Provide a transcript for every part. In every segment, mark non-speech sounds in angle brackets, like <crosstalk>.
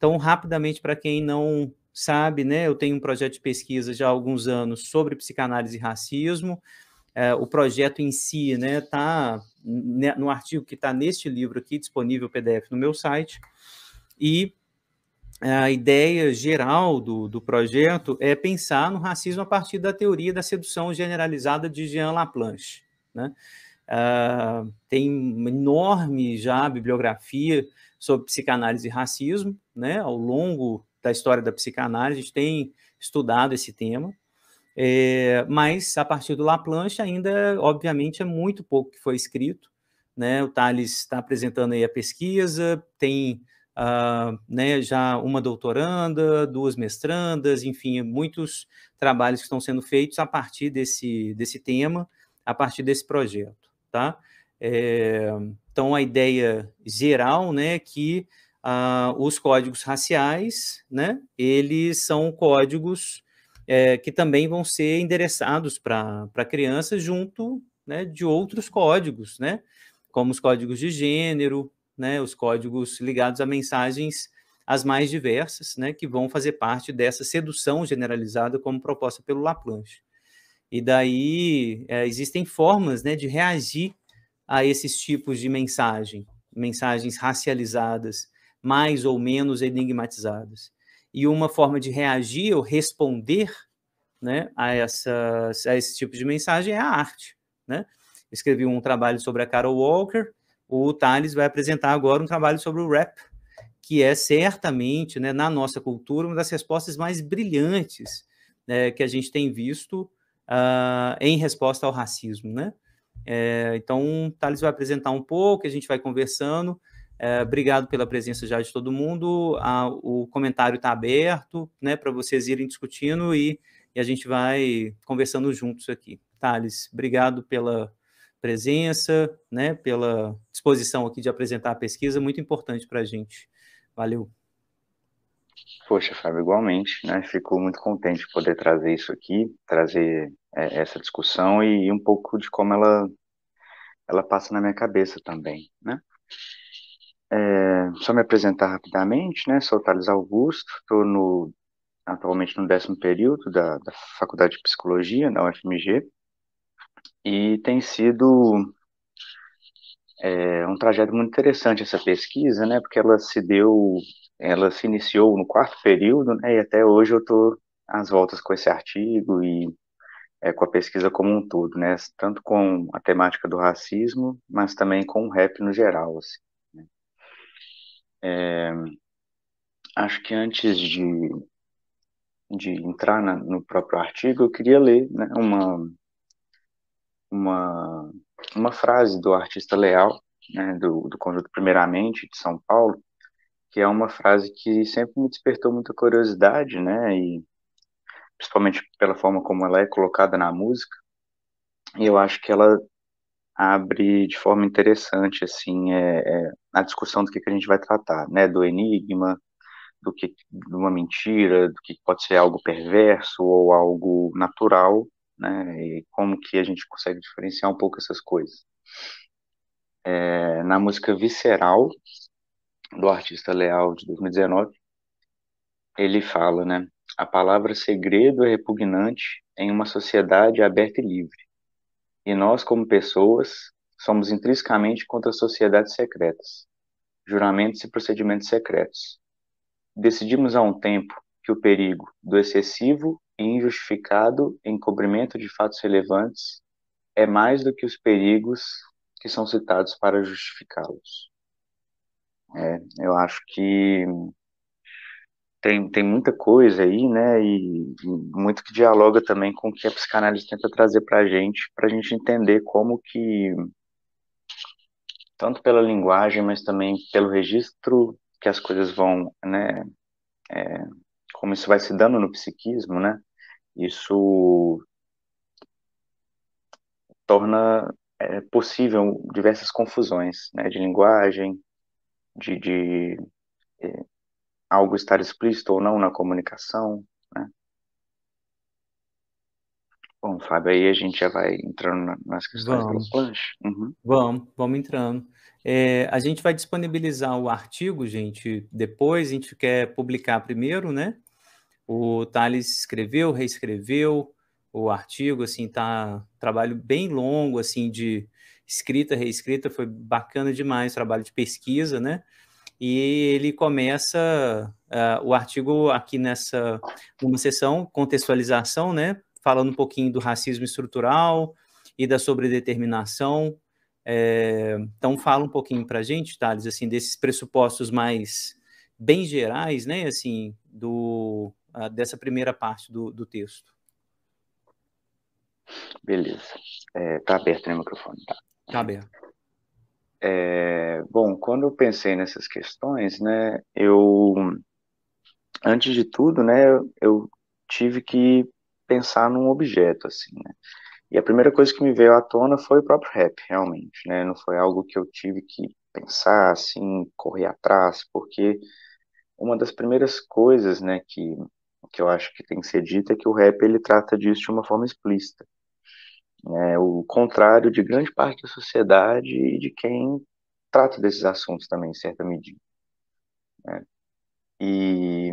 Então, rapidamente, para quem não sabe, né, eu tenho um projeto de pesquisa já há alguns anos sobre psicanálise e racismo. É, o projeto em si está né, tá no artigo que está neste livro aqui, disponível PDF no meu site. E a ideia geral do, do projeto é pensar no racismo a partir da teoria da sedução generalizada de Jean Laplanche. Né? Uh, tem uma enorme já bibliografia sobre psicanálise e racismo, né? Ao longo da história da psicanálise, a gente tem estudado esse tema, é, mas a partir do Laplanche ainda, obviamente, é muito pouco que foi escrito, né? O Thales está apresentando aí a pesquisa, tem uh, né, já uma doutoranda, duas mestrandas, enfim, muitos trabalhos que estão sendo feitos a partir desse, desse tema, a partir desse projeto tá? É, então, a ideia geral, né, é que ah, os códigos raciais, né, eles são códigos é, que também vão ser endereçados para crianças junto né, de outros códigos, né, como os códigos de gênero, né, os códigos ligados a mensagens as mais diversas, né, que vão fazer parte dessa sedução generalizada como proposta pelo Laplanche. E daí é, existem formas né, de reagir a esses tipos de mensagem, mensagens racializadas, mais ou menos enigmatizadas. E uma forma de reagir ou responder né, a, essas, a esse tipo de mensagem é a arte. Né? Escrevi um trabalho sobre a Carol Walker, o Thales vai apresentar agora um trabalho sobre o rap, que é certamente, né, na nossa cultura, uma das respostas mais brilhantes né, que a gente tem visto uh, em resposta ao racismo, né? É, então, o Thales vai apresentar um pouco, a gente vai conversando. É, obrigado pela presença já de todo mundo. A, o comentário está aberto, né, para vocês irem discutindo e, e, a gente vai conversando juntos aqui. Thales, obrigado pela presença, né, pela disposição aqui de apresentar a pesquisa, muito importante para a gente. Valeu. Poxa, Fábio, igualmente, né? Fico muito contente de poder trazer isso aqui, trazer é, essa discussão e um pouco de como ela ela passa na minha cabeça também, né? É, só me apresentar rapidamente, né? Sou Thales Augusto, estou no, atualmente no décimo período da, da Faculdade de Psicologia da UFMG e tem sido é, um trajeto muito interessante essa pesquisa, né? Porque ela se deu, ela se iniciou no quarto período, né? E até hoje eu estou às voltas com esse artigo e é, com a pesquisa como um todo, né? Tanto com a temática do racismo, mas também com o rap no geral, assim. Né? É, acho que antes de, de entrar na, no próprio artigo, eu queria ler né, uma, uma, uma frase do artista Leal, né, do, do conjunto Primeiramente, de São Paulo, que é uma frase que sempre me despertou muita curiosidade, né? E principalmente pela forma como ela é colocada na música. E eu acho que ela abre de forma interessante assim é, é, a discussão do que, que a gente vai tratar, né? Do enigma, do que de uma mentira, do que pode ser algo perverso ou algo natural, né? E como que a gente consegue diferenciar um pouco essas coisas. É, na música Visceral, do artista Leal de 2019, ele fala, né? A palavra segredo é repugnante em uma sociedade aberta e livre. E nós, como pessoas, somos intrinsecamente contra sociedades secretas, juramentos e procedimentos secretos. Decidimos há um tempo que o perigo do excessivo e injustificado encobrimento de fatos relevantes é mais do que os perigos que são citados para justificá-los. É, eu acho que tem, tem muita coisa aí, né? E muito que dialoga também com o que a psicanálise tenta trazer para a gente, para a gente entender como que, tanto pela linguagem, mas também pelo registro que as coisas vão, né? É, como isso vai se dando no psiquismo, né? Isso torna é, possível diversas confusões, né? De linguagem, de, de é, algo estar explícito ou não na comunicação, né? Bom, Fábio, aí a gente já vai entrando nas questões vamos. do Planche. Uhum. Vamos, vamos entrando. É, a gente vai disponibilizar o artigo, gente, depois, a gente quer publicar primeiro, né? O Thales escreveu, reescreveu o artigo, assim, tá trabalho bem longo, assim, de escrita, reescrita, foi bacana demais, trabalho de pesquisa, né? e ele começa uh, o artigo aqui nessa numa sessão contextualização, né, falando um pouquinho do racismo estrutural e da sobredeterminação. É, então fala um pouquinho para a gente, Thales, assim desses pressupostos mais bem gerais, né, assim do uh, dessa primeira parte do, do texto. Beleza. É, tá aberto o microfone, tá? Tá aberto. É, bom, quando eu pensei nessas questões, né, eu, antes de tudo, né, eu tive que pensar num objeto, assim, né, e a primeira coisa que me veio à tona foi o próprio rap, realmente, né, não foi algo que eu tive que pensar, assim, correr atrás, porque uma das primeiras coisas, né, que, que eu acho que tem que ser dita é que o rap, ele trata disso de uma forma explícita, é o contrário de grande parte da sociedade e de quem trata desses assuntos também, em certa medida. É. E,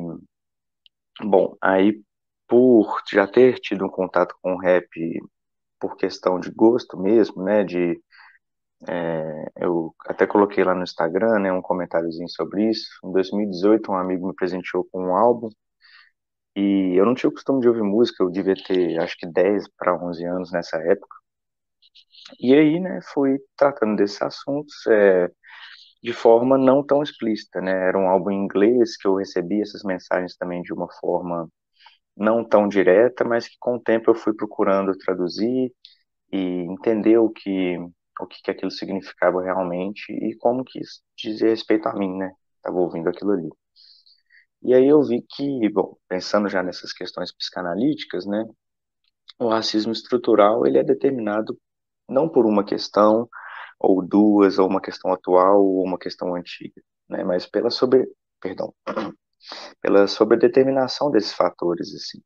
bom, aí por já ter tido um contato com o rap por questão de gosto mesmo, né, de é, eu até coloquei lá no Instagram né, um comentáriozinho sobre isso. Em 2018, um amigo me presenteou com um álbum e eu não tinha o costume de ouvir música, eu devia ter acho que 10 para 11 anos nessa época. E aí, né, fui tratando desses assuntos é, de forma não tão explícita, né? Era um álbum em inglês que eu recebi essas mensagens também de uma forma não tão direta, mas que com o tempo eu fui procurando traduzir e entender o que o que, que aquilo significava realmente e como que isso dizia respeito a mim, né? Estava ouvindo aquilo ali. E aí eu vi que, bom, pensando já nessas questões psicanalíticas, né, o racismo estrutural ele é determinado não por uma questão ou duas, ou uma questão atual ou uma questão antiga, né, mas pela sobre, perdão, <clears throat> pela sobredeterminação desses fatores assim.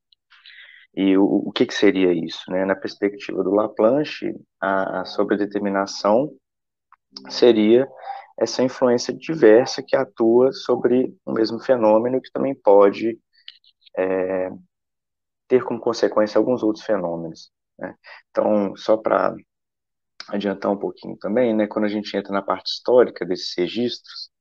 E o, o que, que seria isso, né? Na perspectiva do Laplanche, a, a sobredeterminação seria essa influência diversa que atua sobre o mesmo fenômeno, que também pode é, ter como consequência alguns outros fenômenos. Né? Então, só para adiantar um pouquinho também, né, quando a gente entra na parte histórica desses registros,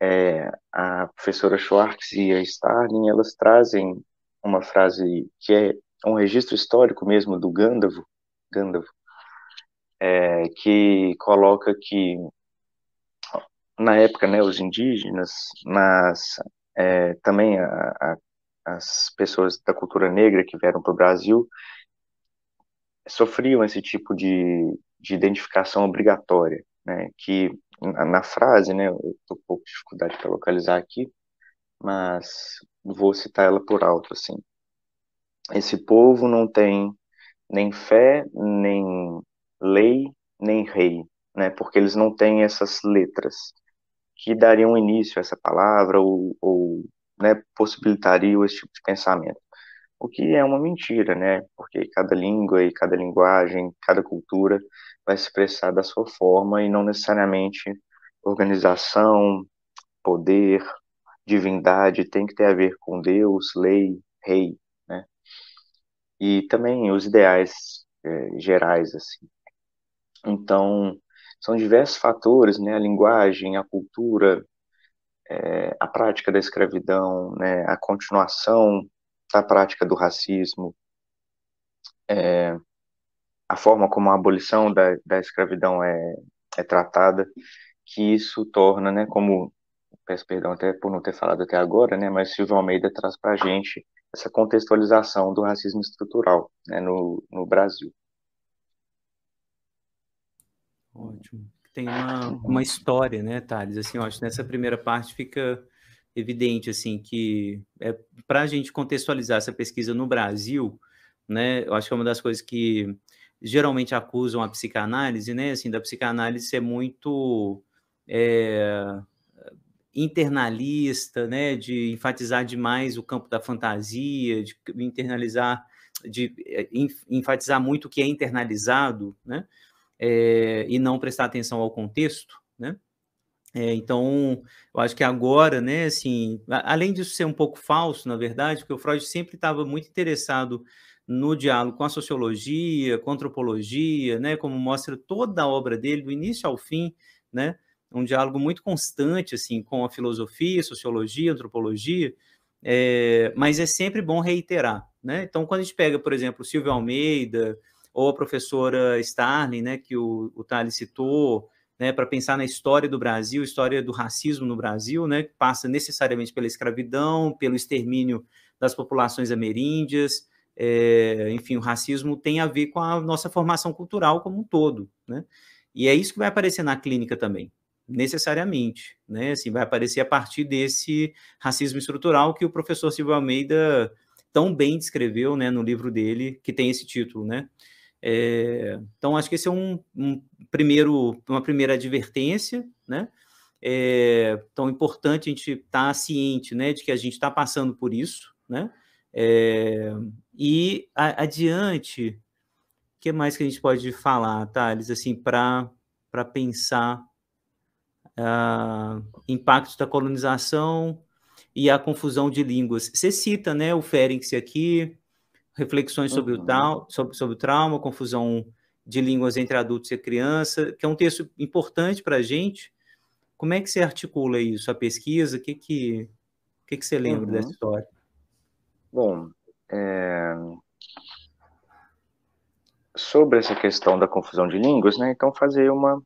é, a professora Schwartz e a Starling, elas trazem uma frase que é um registro histórico mesmo do Gandavo, Gandavo é, que coloca que na época, né, os indígenas, mas é, também a, a, as pessoas da cultura negra que vieram para o Brasil sofriam esse tipo de, de identificação obrigatória, né, que na, na frase, né, eu estou com dificuldade para localizar aqui, mas vou citar ela por alto, assim. Esse povo não tem nem fé, nem lei, nem rei, né, porque eles não têm essas letras que dariam início a essa palavra ou, ou né, possibilitariam esse tipo de pensamento. O que é uma mentira, né? Porque cada língua e cada linguagem, cada cultura vai se expressar da sua forma e não necessariamente organização, poder, divindade tem que ter a ver com Deus, lei, rei, né? E também os ideais é, gerais, assim. Então, são diversos fatores, né, a linguagem, a cultura, é, a prática da escravidão, né, a continuação da prática do racismo, é, a forma como a abolição da, da escravidão é, é tratada, que isso torna, né, como peço perdão até por não ter falado até agora, né, mas Silvio Almeida traz para a gente essa contextualização do racismo estrutural né, no, no Brasil. Ótimo. Tem uma, uma uhum. história, né, Thales? Assim, eu acho que nessa primeira parte fica evidente assim que é para a gente contextualizar essa pesquisa no Brasil, né? Eu acho que é uma das coisas que geralmente acusam a psicanálise, né? Assim, da psicanálise ser muito é, internalista, né? De enfatizar demais o campo da fantasia, de internalizar, de é, enfatizar muito o que é internalizado, né? é, e não prestar atenção ao contexto, né? É, então, eu acho que agora, né, assim, além disso ser um pouco falso, na verdade, porque o Freud sempre estava muito interessado no diálogo com a sociologia, com a antropologia, né, como mostra toda a obra dele, do início ao fim, né, um diálogo muito constante, assim, com a filosofia, sociologia, antropologia, é, mas é sempre bom reiterar, né, então quando a gente pega, por exemplo, Silvio Almeida, ou a professora Starling, né, que o, o Thales citou, né, para pensar na história do Brasil, história do racismo no Brasil, né, que passa necessariamente pela escravidão, pelo extermínio das populações ameríndias, é, enfim, o racismo tem a ver com a nossa formação cultural como um todo, né? E é isso que vai aparecer na clínica também, necessariamente, né? Assim, vai aparecer a partir desse racismo estrutural que o professor Silvio Almeida tão bem descreveu, né, no livro dele, que tem esse título, né? É, então, acho que esse é um, um primeiro, uma primeira advertência, né? É, então, é importante a gente estar tá ciente, né, de que a gente está passando por isso, né? É, e a, adiante, o que mais que a gente pode falar, Thales, assim, para pensar uh, ah, impacto da colonização e a confusão de línguas? Você cita, né, o Ferenc aqui, reflexões sobre, uhum. o tal, sobre, sobre o trauma, confusão de línguas entre adultos e criança, que é um texto importante para a gente. Como é que você articula isso, a pesquisa? O que, que, que, que você lembra uhum. dessa história? Bom, é... sobre essa questão da confusão de línguas, né? Então fazer uma,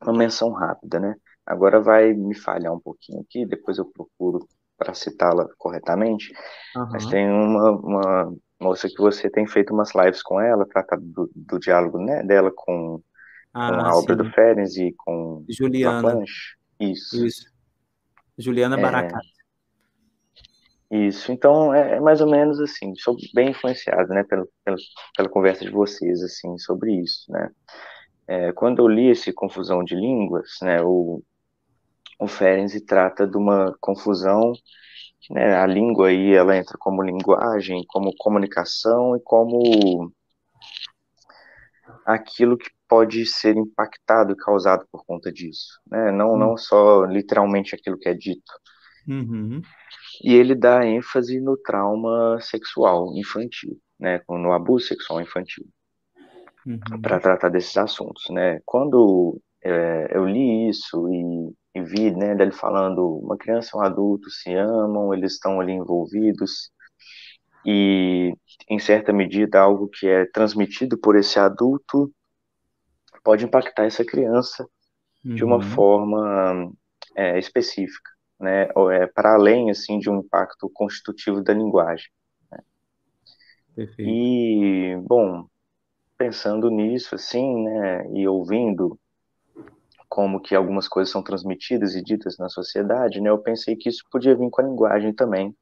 uma menção rápida, né? Agora vai me falhar um pouquinho aqui, depois eu procuro para citá-la corretamente. Uhum. Mas tem uma, uma moça que você tem feito umas lives com ela, tratado do, do diálogo né, dela com, ah, com a obra do Ferenc e com Juliana. Isso. Isso. Juliana é, Baracato. Isso, então é, é, mais ou menos assim, sou bem influenciado, né, pelo, pelo pela conversa de vocês, assim, sobre isso, né. É, quando eu li esse Confusão de Línguas, né, o, o Ferenc trata de uma confusão né, a língua aí ela entra como linguagem, como comunicação e como aquilo que pode ser impactado e causado por conta disso, né? Não, uhum. não só literalmente aquilo que é dito. Uhum. E ele dá ênfase no trauma sexual infantil, né? No abuso sexual infantil, uhum. para tratar desses assuntos, né? Quando é, eu li isso e, e, vi né, dele falando: uma criança e um adulto se amam, eles estão ali envolvidos, e em certa medida, algo que é transmitido por esse adulto pode impactar essa criança uhum. de uma uhum. forma é, específica, né, é, para além assim de um impacto constitutivo da linguagem. Né. Perfeito. E bom, pensando nisso assim, né, e ouvindo como que algumas coisas são transmitidas e ditas na sociedade, né, eu pensei que isso podia vir com a linguagem também,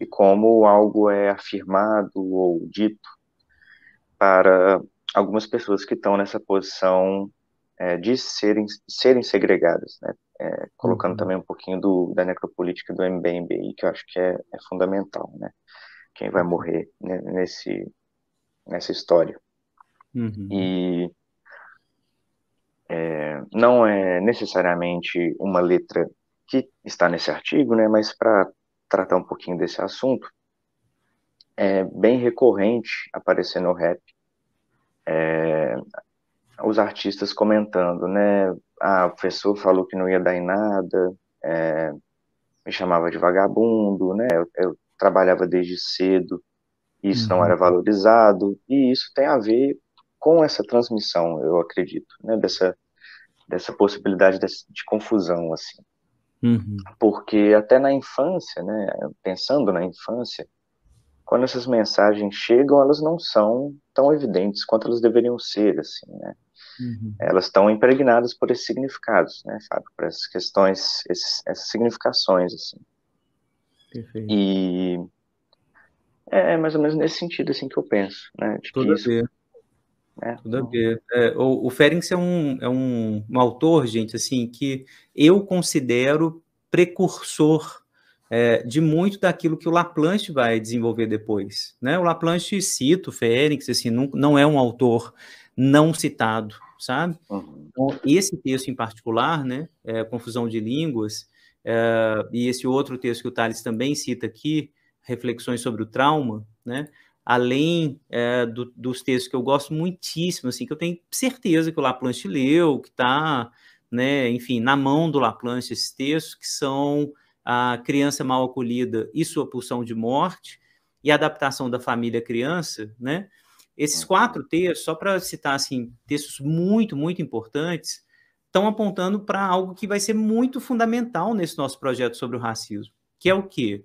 e como algo é afirmado ou dito para algumas pessoas que estão nessa posição é, de serem, serem segregadas, né? É, colocando uhum. também um pouquinho do, da necropolítica do MBMB, que eu acho que é, é fundamental, né? Quem vai morrer nesse, nessa história. Uhum. E é, não é necessariamente uma letra que está nesse artigo, né, mas para tratar um pouquinho desse assunto, é bem recorrente aparecer no rap é, os artistas comentando, né, ah, o professor falou que não ia dar em nada, é, me chamava de vagabundo, né, eu, eu trabalhava desde cedo, isso uhum. não era valorizado, e isso tem a ver com essa transmissão, eu acredito, né, dessa, dessa possibilidade de, de confusão, assim. Uhum. Porque até na infância, né, pensando na infância, quando essas mensagens chegam, elas não são tão evidentes quanto elas deveriam ser, assim, né? Uhum. Elas estão impregnadas por esses significados, né, Fábio? Por essas questões, esses, essas significações, assim. Perfeito. E é mais ou menos nesse sentido, assim, que eu penso, né? De que isso... É. Tudo a ver. É, o, o Ferenc é, um, é um, um, autor, gente, assim, que eu considero precursor é, de muito daquilo que o Laplanche vai desenvolver depois. Né? O Laplanche cita o Ferenc, assim, não, não é um autor não citado, sabe? Uhum. Então, esse texto em particular, né, é Confusão de Línguas, é, e esse outro texto que o Thales também cita aqui, Reflexões sobre o Trauma, né, além é, do, dos textos que eu gosto muitíssimo, assim, que eu tenho certeza que o Laplante leu, que está, né, enfim, na mão do Laplante esses textos, que são a criança mal acolhida e sua pulsão de morte e a adaptação da família criança, né? Esses uhum. quatro textos, só para citar assim, textos muito, muito importantes, estão apontando para algo que vai ser muito fundamental nesse nosso projeto sobre o racismo, que é o quê?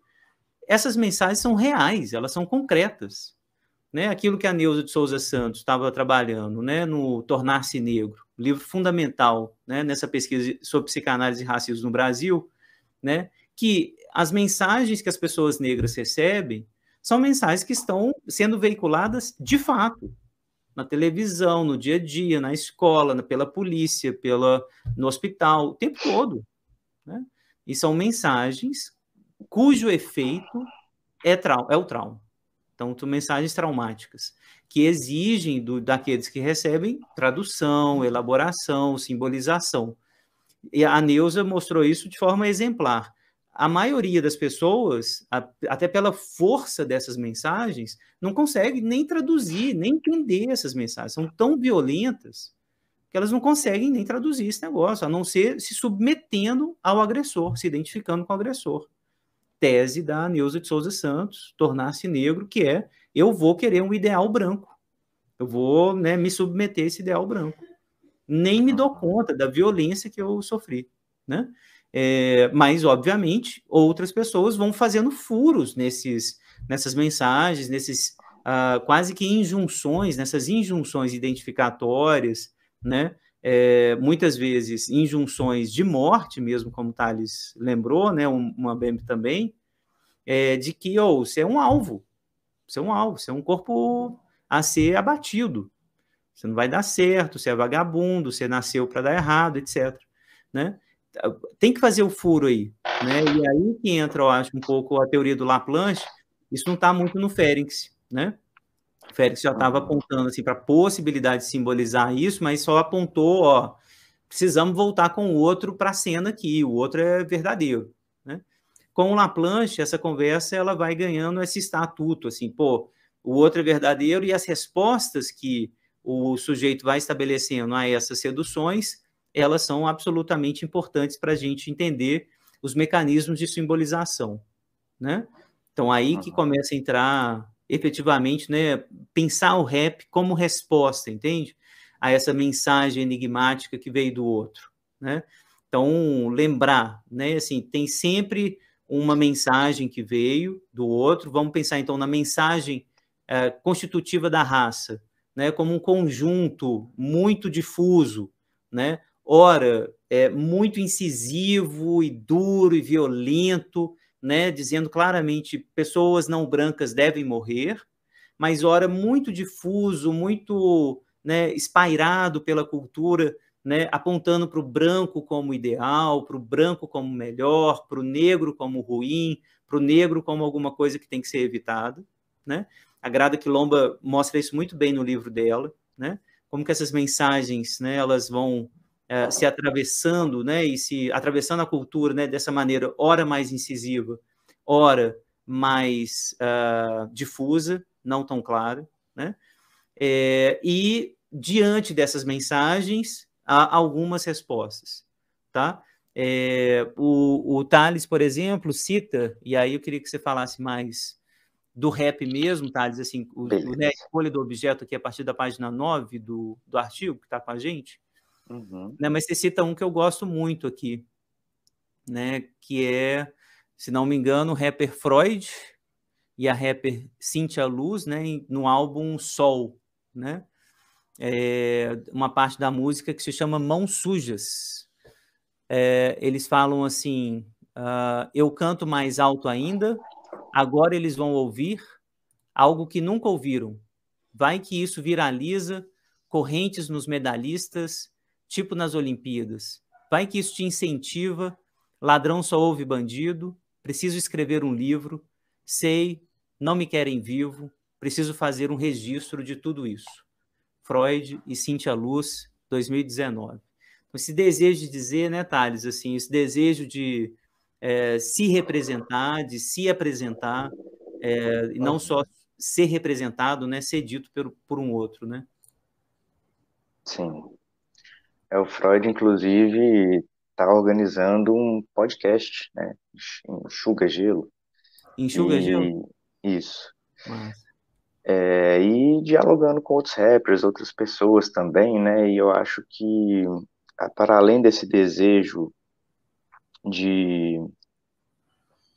essas mensagens são reais, elas são concretas. Né? Aquilo que a Neuza de Souza Santos estava trabalhando né? no Tornar-se Negro, livro fundamental né? nessa pesquisa sobre psicanálise e racismo no Brasil, né? que as mensagens que as pessoas negras recebem são mensagens que estão sendo veiculadas de fato na televisão, no dia a dia, na escola, pela polícia, pela no hospital, o tempo todo. Né? E são mensagens cujo efeito é, trau é o trauma. Então, tu, mensagens traumáticas, que exigem do, daqueles que recebem tradução, elaboração, simbolização. E a Neuza mostrou isso de forma exemplar. A maioria das pessoas, a, até pela força dessas mensagens, não consegue nem traduzir, nem entender essas mensagens. São tão violentas que elas não conseguem nem traduzir esse negócio, a não ser se submetendo ao agressor, se identificando com o agressor tese da Neuza de Souza Santos, tornar-se negro, que é eu vou querer um ideal branco. Eu vou né, me submeter a esse ideal branco. Nem me dou conta da violência que eu sofri. Né? É, mas, obviamente, outras pessoas vão fazendo furos nesses, nessas mensagens, nesses uh, quase que injunções, nessas injunções identificatórias, né? é, muitas vezes injunções de morte, mesmo como Thales lembrou, né, uma BM também, é, de que oh, você é um alvo, você é um alvo, você é um corpo a ser abatido, você não vai dar certo, você é vagabundo, você nasceu para dar errado, etc. Né? Tem que fazer o furo aí. Né? E aí que entra, eu acho, um pouco a teoria do Laplanche, isso não está muito no Ferenc, né? O Félix já estava apontando assim, para a possibilidade de simbolizar isso, mas só apontou, ó, precisamos voltar com o outro para a cena aqui, o outro é verdadeiro. Né? Com o Laplanche, essa conversa ela vai ganhando esse estatuto, assim, pô, o outro é verdadeiro e as respostas que o sujeito vai estabelecendo a essas seduções, elas são absolutamente importantes para a gente entender os mecanismos de simbolização, né? Então aí que começa a entrar efetivamente né, pensar o rap como resposta, entende? A essa mensagem enigmática que veio do outro, né? Então, lembrar, né? Assim, tem sempre uma mensagem que veio do outro. Vamos pensar, então, na mensagem é, constitutiva da raça, né? Como um conjunto muito difuso, né? Ora, é muito incisivo e duro e violento, né, dizendo claramente pessoas não brancas devem morrer, mas ora muito difuso, muito né, espairado pela cultura, né, apontando para o branco como ideal, para o branco como melhor, para o negro como ruim, para o negro como alguma coisa que tem que ser evitada. Né? A Grada Quilomba mostra isso muito bem no livro dela, né? como que essas mensagens né, elas vão é, se atravessando, né, e se atravessando a cultura, né, dessa maneira, ora mais incisiva, ora mais uh, difusa, não tão clara, né, é, e diante dessas mensagens há algumas respostas, tá? É, o, o Thales, por exemplo, cita, e aí eu queria que você falasse mais do rap mesmo, Thales, assim, o, o né, a escolha do objeto aqui a partir da página 9 do, do artigo que está com a gente, Uhum. Né? Mas você cita um que eu gosto muito aqui, né? Que é, se não me engano, o rapper Freud e a rapper Cynthia Luz, né? No álbum Sol, né? É uma parte da música que se chama Mãos Sujas. É, eles falam assim: uh, eu canto mais alto ainda, agora eles vão ouvir algo que nunca ouviram. Vai que isso viraliza, correntes nos medalhistas, tipo nas Olimpíadas. Vai que isso te incentiva. Ladrão só ouve bandido. Preciso escrever um livro. Sei, não me querem vivo. Preciso fazer um registro de tudo isso. Freud e Cintia Luz, 2019. Esse desejo de dizer, né, Thales, assim, esse desejo de é, se representar, de se apresentar, é, e não só ser representado, né, ser dito por, por um outro, né? Sim, é, o Freud, inclusive, está organizando um podcast, né? Enxuga Gelo. Enxuga e... Gelo? Isso. É, e dialogando com outros rappers, outras pessoas também, né? E eu acho que, para além desse desejo de,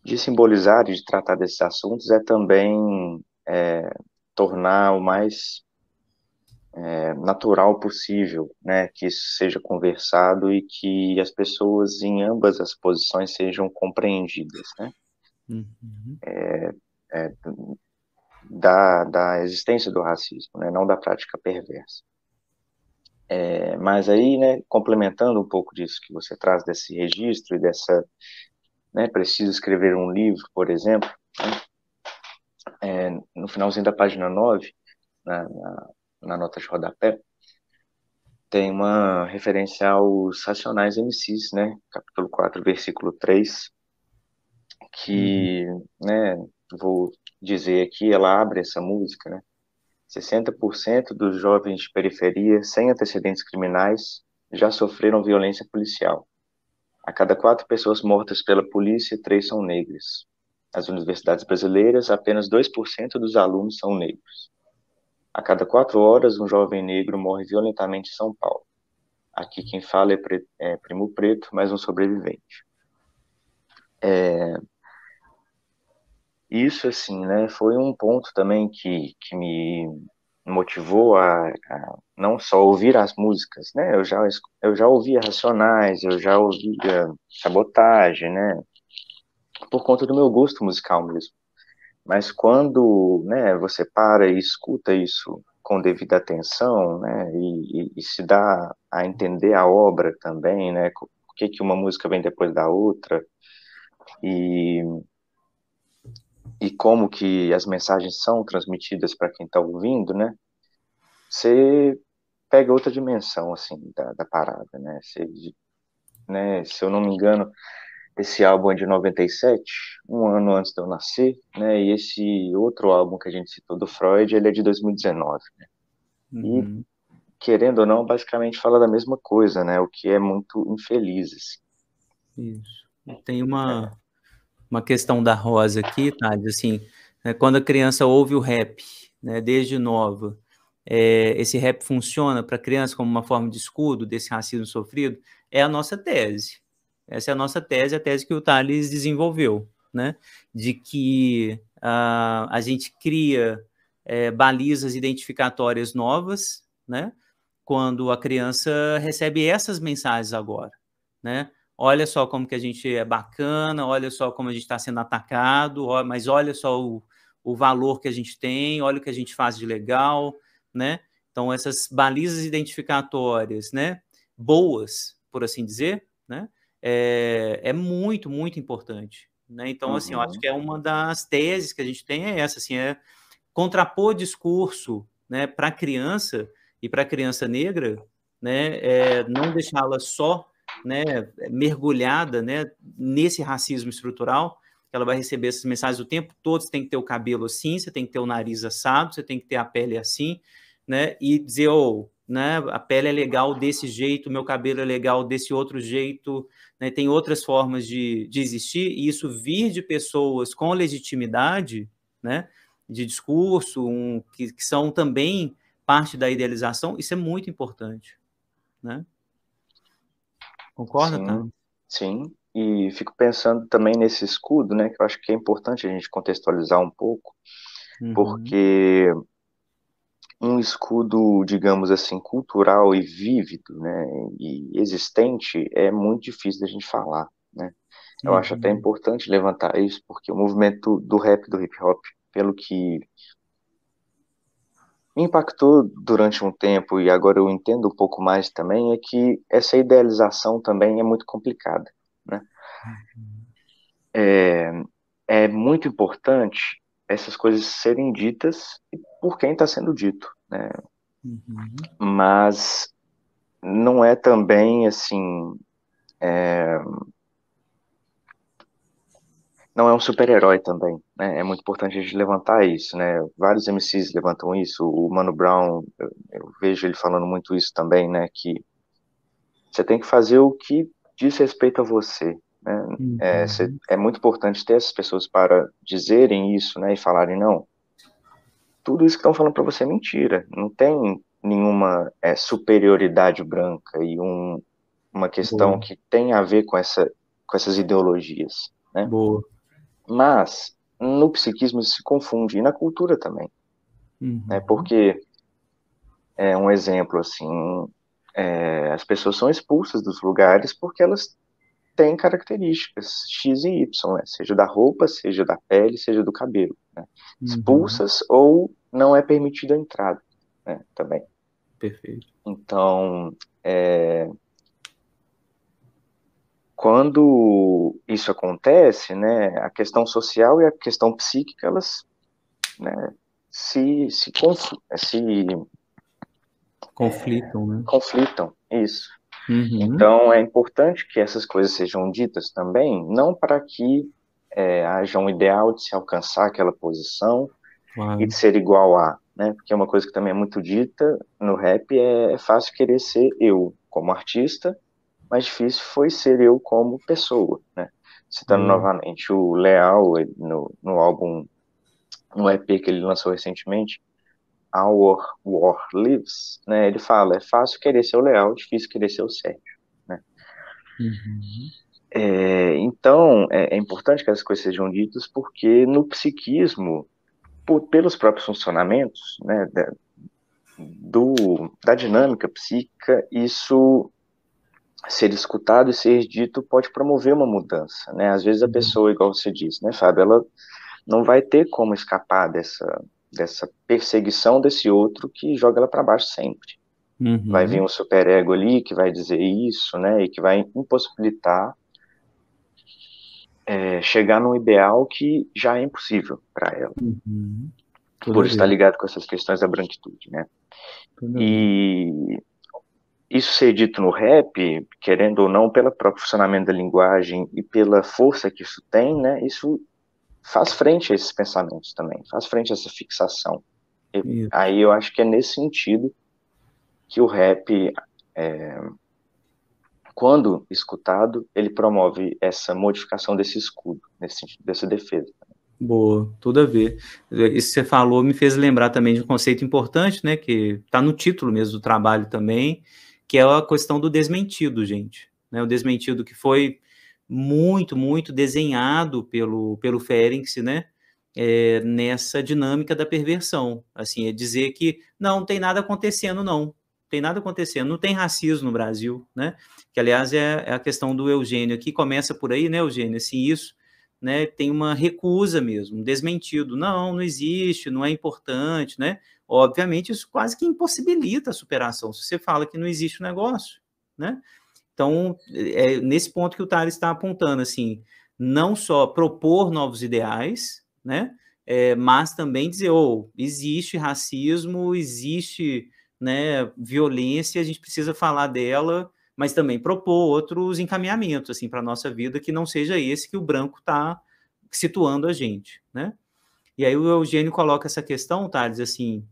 de simbolizar e de tratar desses assuntos, é também é, tornar o mais é, natural possível, né, que isso seja conversado e que as pessoas em ambas as posições sejam compreendidas, né, uhum. é, é, da, da existência do racismo, né, não da prática perversa. É, mas aí, né, complementando um pouco disso que você traz desse registro e dessa, né, preciso escrever um livro, por exemplo, né, é, no finalzinho da página 9, na, na na nota de rodapé, tem uma referência aos Racionais MCs, né? Capítulo 4, versículo 3, que, uhum. né, vou dizer aqui, ela abre essa música, né? 60% dos jovens de periferia sem antecedentes criminais já sofreram violência policial. A cada quatro pessoas mortas pela polícia, três são negras. Nas universidades brasileiras, apenas 2% dos alunos são negros. A cada quatro horas, um jovem negro morre violentamente em São Paulo. Aqui quem fala é, pre é primo preto, mas um sobrevivente. É... Isso, assim, né, foi um ponto também que, que me motivou a, a não só ouvir as músicas, né, eu já, eu já ouvia Racionais, eu já ouvia Sabotagem, né, por conta do meu gosto musical mesmo. Mas quando né, você para e escuta isso com devida atenção, né, e, e, e se dá a entender a obra também, né, o que que uma música vem depois da outra e e como que as mensagens são transmitidas para quem está ouvindo, né? Você pega outra dimensão assim da, da parada, né? Você, né? Se eu não me engano, esse álbum é de 97, um ano antes de eu nascer, né? E esse outro álbum que a gente citou do Freud, ele é de 2019, né? Uhum. E querendo ou não, basicamente fala da mesma coisa, né? O que é muito infeliz. Assim. Isso. Tem uma uma questão da Rosa aqui, Tade, assim, né, quando a criança ouve o rap, né, desde nova, é, esse rap funciona para a criança como uma forma de escudo desse racismo sofrido, é a nossa tese. Essa é a nossa tese, a tese que o Thales desenvolveu, né? De que uh, a gente cria é, balizas identificatórias novas, né? Quando a criança recebe essas mensagens agora, né? Olha só como que a gente é bacana, olha só como a gente está sendo atacado, ó, mas olha só o, o valor que a gente tem, olha o que a gente faz de legal, né? Então, essas balizas identificatórias, né? Boas, por assim dizer, né? é, é muito, muito importante. Né? Então, uhum. assim, eu acho uhum. que é uma das teses que a gente tem é essa, assim, é contrapor discurso né, para a criança e para a criança negra, né, é, não deixá-la só né, mergulhada né, nesse racismo estrutural, ela vai receber essas mensagens o tempo todo, você tem que ter o cabelo assim, você tem que ter o nariz assado, você tem que ter a pele assim, né, e dizer, oh, né? A pele é legal desse jeito, meu cabelo é legal desse outro jeito, né? Tem outras formas de, de existir e isso vir de pessoas com legitimidade, né? De discurso, um, que, que são também parte da idealização, isso é muito importante, né? Concorda, sim, tá? Sim, e fico pensando também nesse escudo, né? Que eu acho que é importante a gente contextualizar um pouco, uhum. porque um escudo, digamos assim, cultural e vívido, né, e existente, é muito difícil da gente falar, né. Eu uhum. acho até uhum. importante levantar isso, porque o movimento do rap, do hip hop, pelo que me impactou durante um tempo e agora eu entendo um pouco mais também é que essa idealização também é muito complicada, né? Uhum. É, é muito importante essas coisas serem ditas e por quem está sendo dito, né? Uhum. Mas não é também assim. É... Não é um super-herói também, né? É muito importante a gente levantar isso, né? Vários MCs levantam isso. O Mano Brown, eu vejo ele falando muito isso também, né? Que você tem que fazer o que diz respeito a você, né? É, uhum. É, é muito importante ter essas pessoas para dizerem isso, né? E falarem não, tudo isso que estão falando para você é mentira. Não tem nenhuma é, superioridade branca e um, uma questão Boa. que tem a ver com, essa, com essas ideologias. Né? Boa. Mas no psiquismo isso se confunde e na cultura também. Uhum. Né? Porque é um exemplo assim, é, as pessoas são expulsas dos lugares porque elas tem características X e Y, né? seja da roupa, seja da pele, seja do cabelo. Né? Uhum. Expulsas uhum. ou não é permitida a entrada né? também. Perfeito. Então, é... quando isso acontece, né, a questão social e a questão psíquica, elas né, se, se, conf... se conflitam, né? Conflitam, isso. Uhum. Então, é importante que essas coisas sejam ditas também, não para que é, haja um ideal de se alcançar aquela posição e de ser igual a, né? Porque uma coisa que também é muito dita no rap é, é fácil querer ser eu como artista, mas difícil foi ser eu como pessoa, né? Citando uhum. novamente o Leal no, no álbum, no EP que ele lançou recentemente, Our War Lives, né, ele fala, é fácil querer ser o leal, difícil querer ser o sério. Né? Uhum. É, então, é, é, importante que essas coisas sejam ditas, porque no psiquismo, por, pelos próprios funcionamentos né, da, do, da dinâmica psíquica, isso ser escutado e ser dito pode promover uma mudança, né? Às vezes a uhum. pessoa, igual você disse, né, Fábio, ela não vai ter como escapar dessa dessa perseguição desse outro que joga ela para baixo sempre. Uhum. Vai vir um superego ali que vai dizer isso, né, e que vai impossibilitar é, chegar num ideal que já é impossível para ela. Uhum. Por bem. estar ligado com essas questões da branquitude, né? Tudo e bem. isso ser dito no rap, querendo ou não, pelo próprio funcionamento da linguagem e pela força que isso tem, né? Isso faz frente a esses pensamentos também, faz frente a essa fixação. E, aí eu acho que é nesse sentido que o rap, é, quando escutado, ele promove essa modificação desse escudo, nesse sentido, dessa defesa. Boa, tudo a ver. Isso que você falou me fez lembrar também de um conceito importante, né, que está no título mesmo do trabalho também, que é a questão do desmentido, gente. Né, o desmentido que foi muito, muito desenhado pelo, pelo Ferenc, né? É, nessa dinâmica da perversão. Assim, é dizer que não tem nada acontecendo, não. Tem nada acontecendo, não tem racismo no Brasil, né? Que, aliás, é, é a questão do Eugênio aqui, começa por aí, né, Eugênio? Assim, isso né, tem uma recusa mesmo, um desmentido. Não, não existe, não é importante, né? Obviamente, isso quase que impossibilita a superação. Se você fala que não existe o um negócio, né? Então, é, é nesse ponto que o Thales está apontando, assim, não só propor novos ideais, né, é, mas também dizer, oh, existe racismo, existe né, violência, a gente precisa falar dela, mas também propor outros encaminhamentos assim para a nossa vida que não seja esse que o branco está situando a gente, né? E aí o Eugênio coloca essa questão, Thales, assim,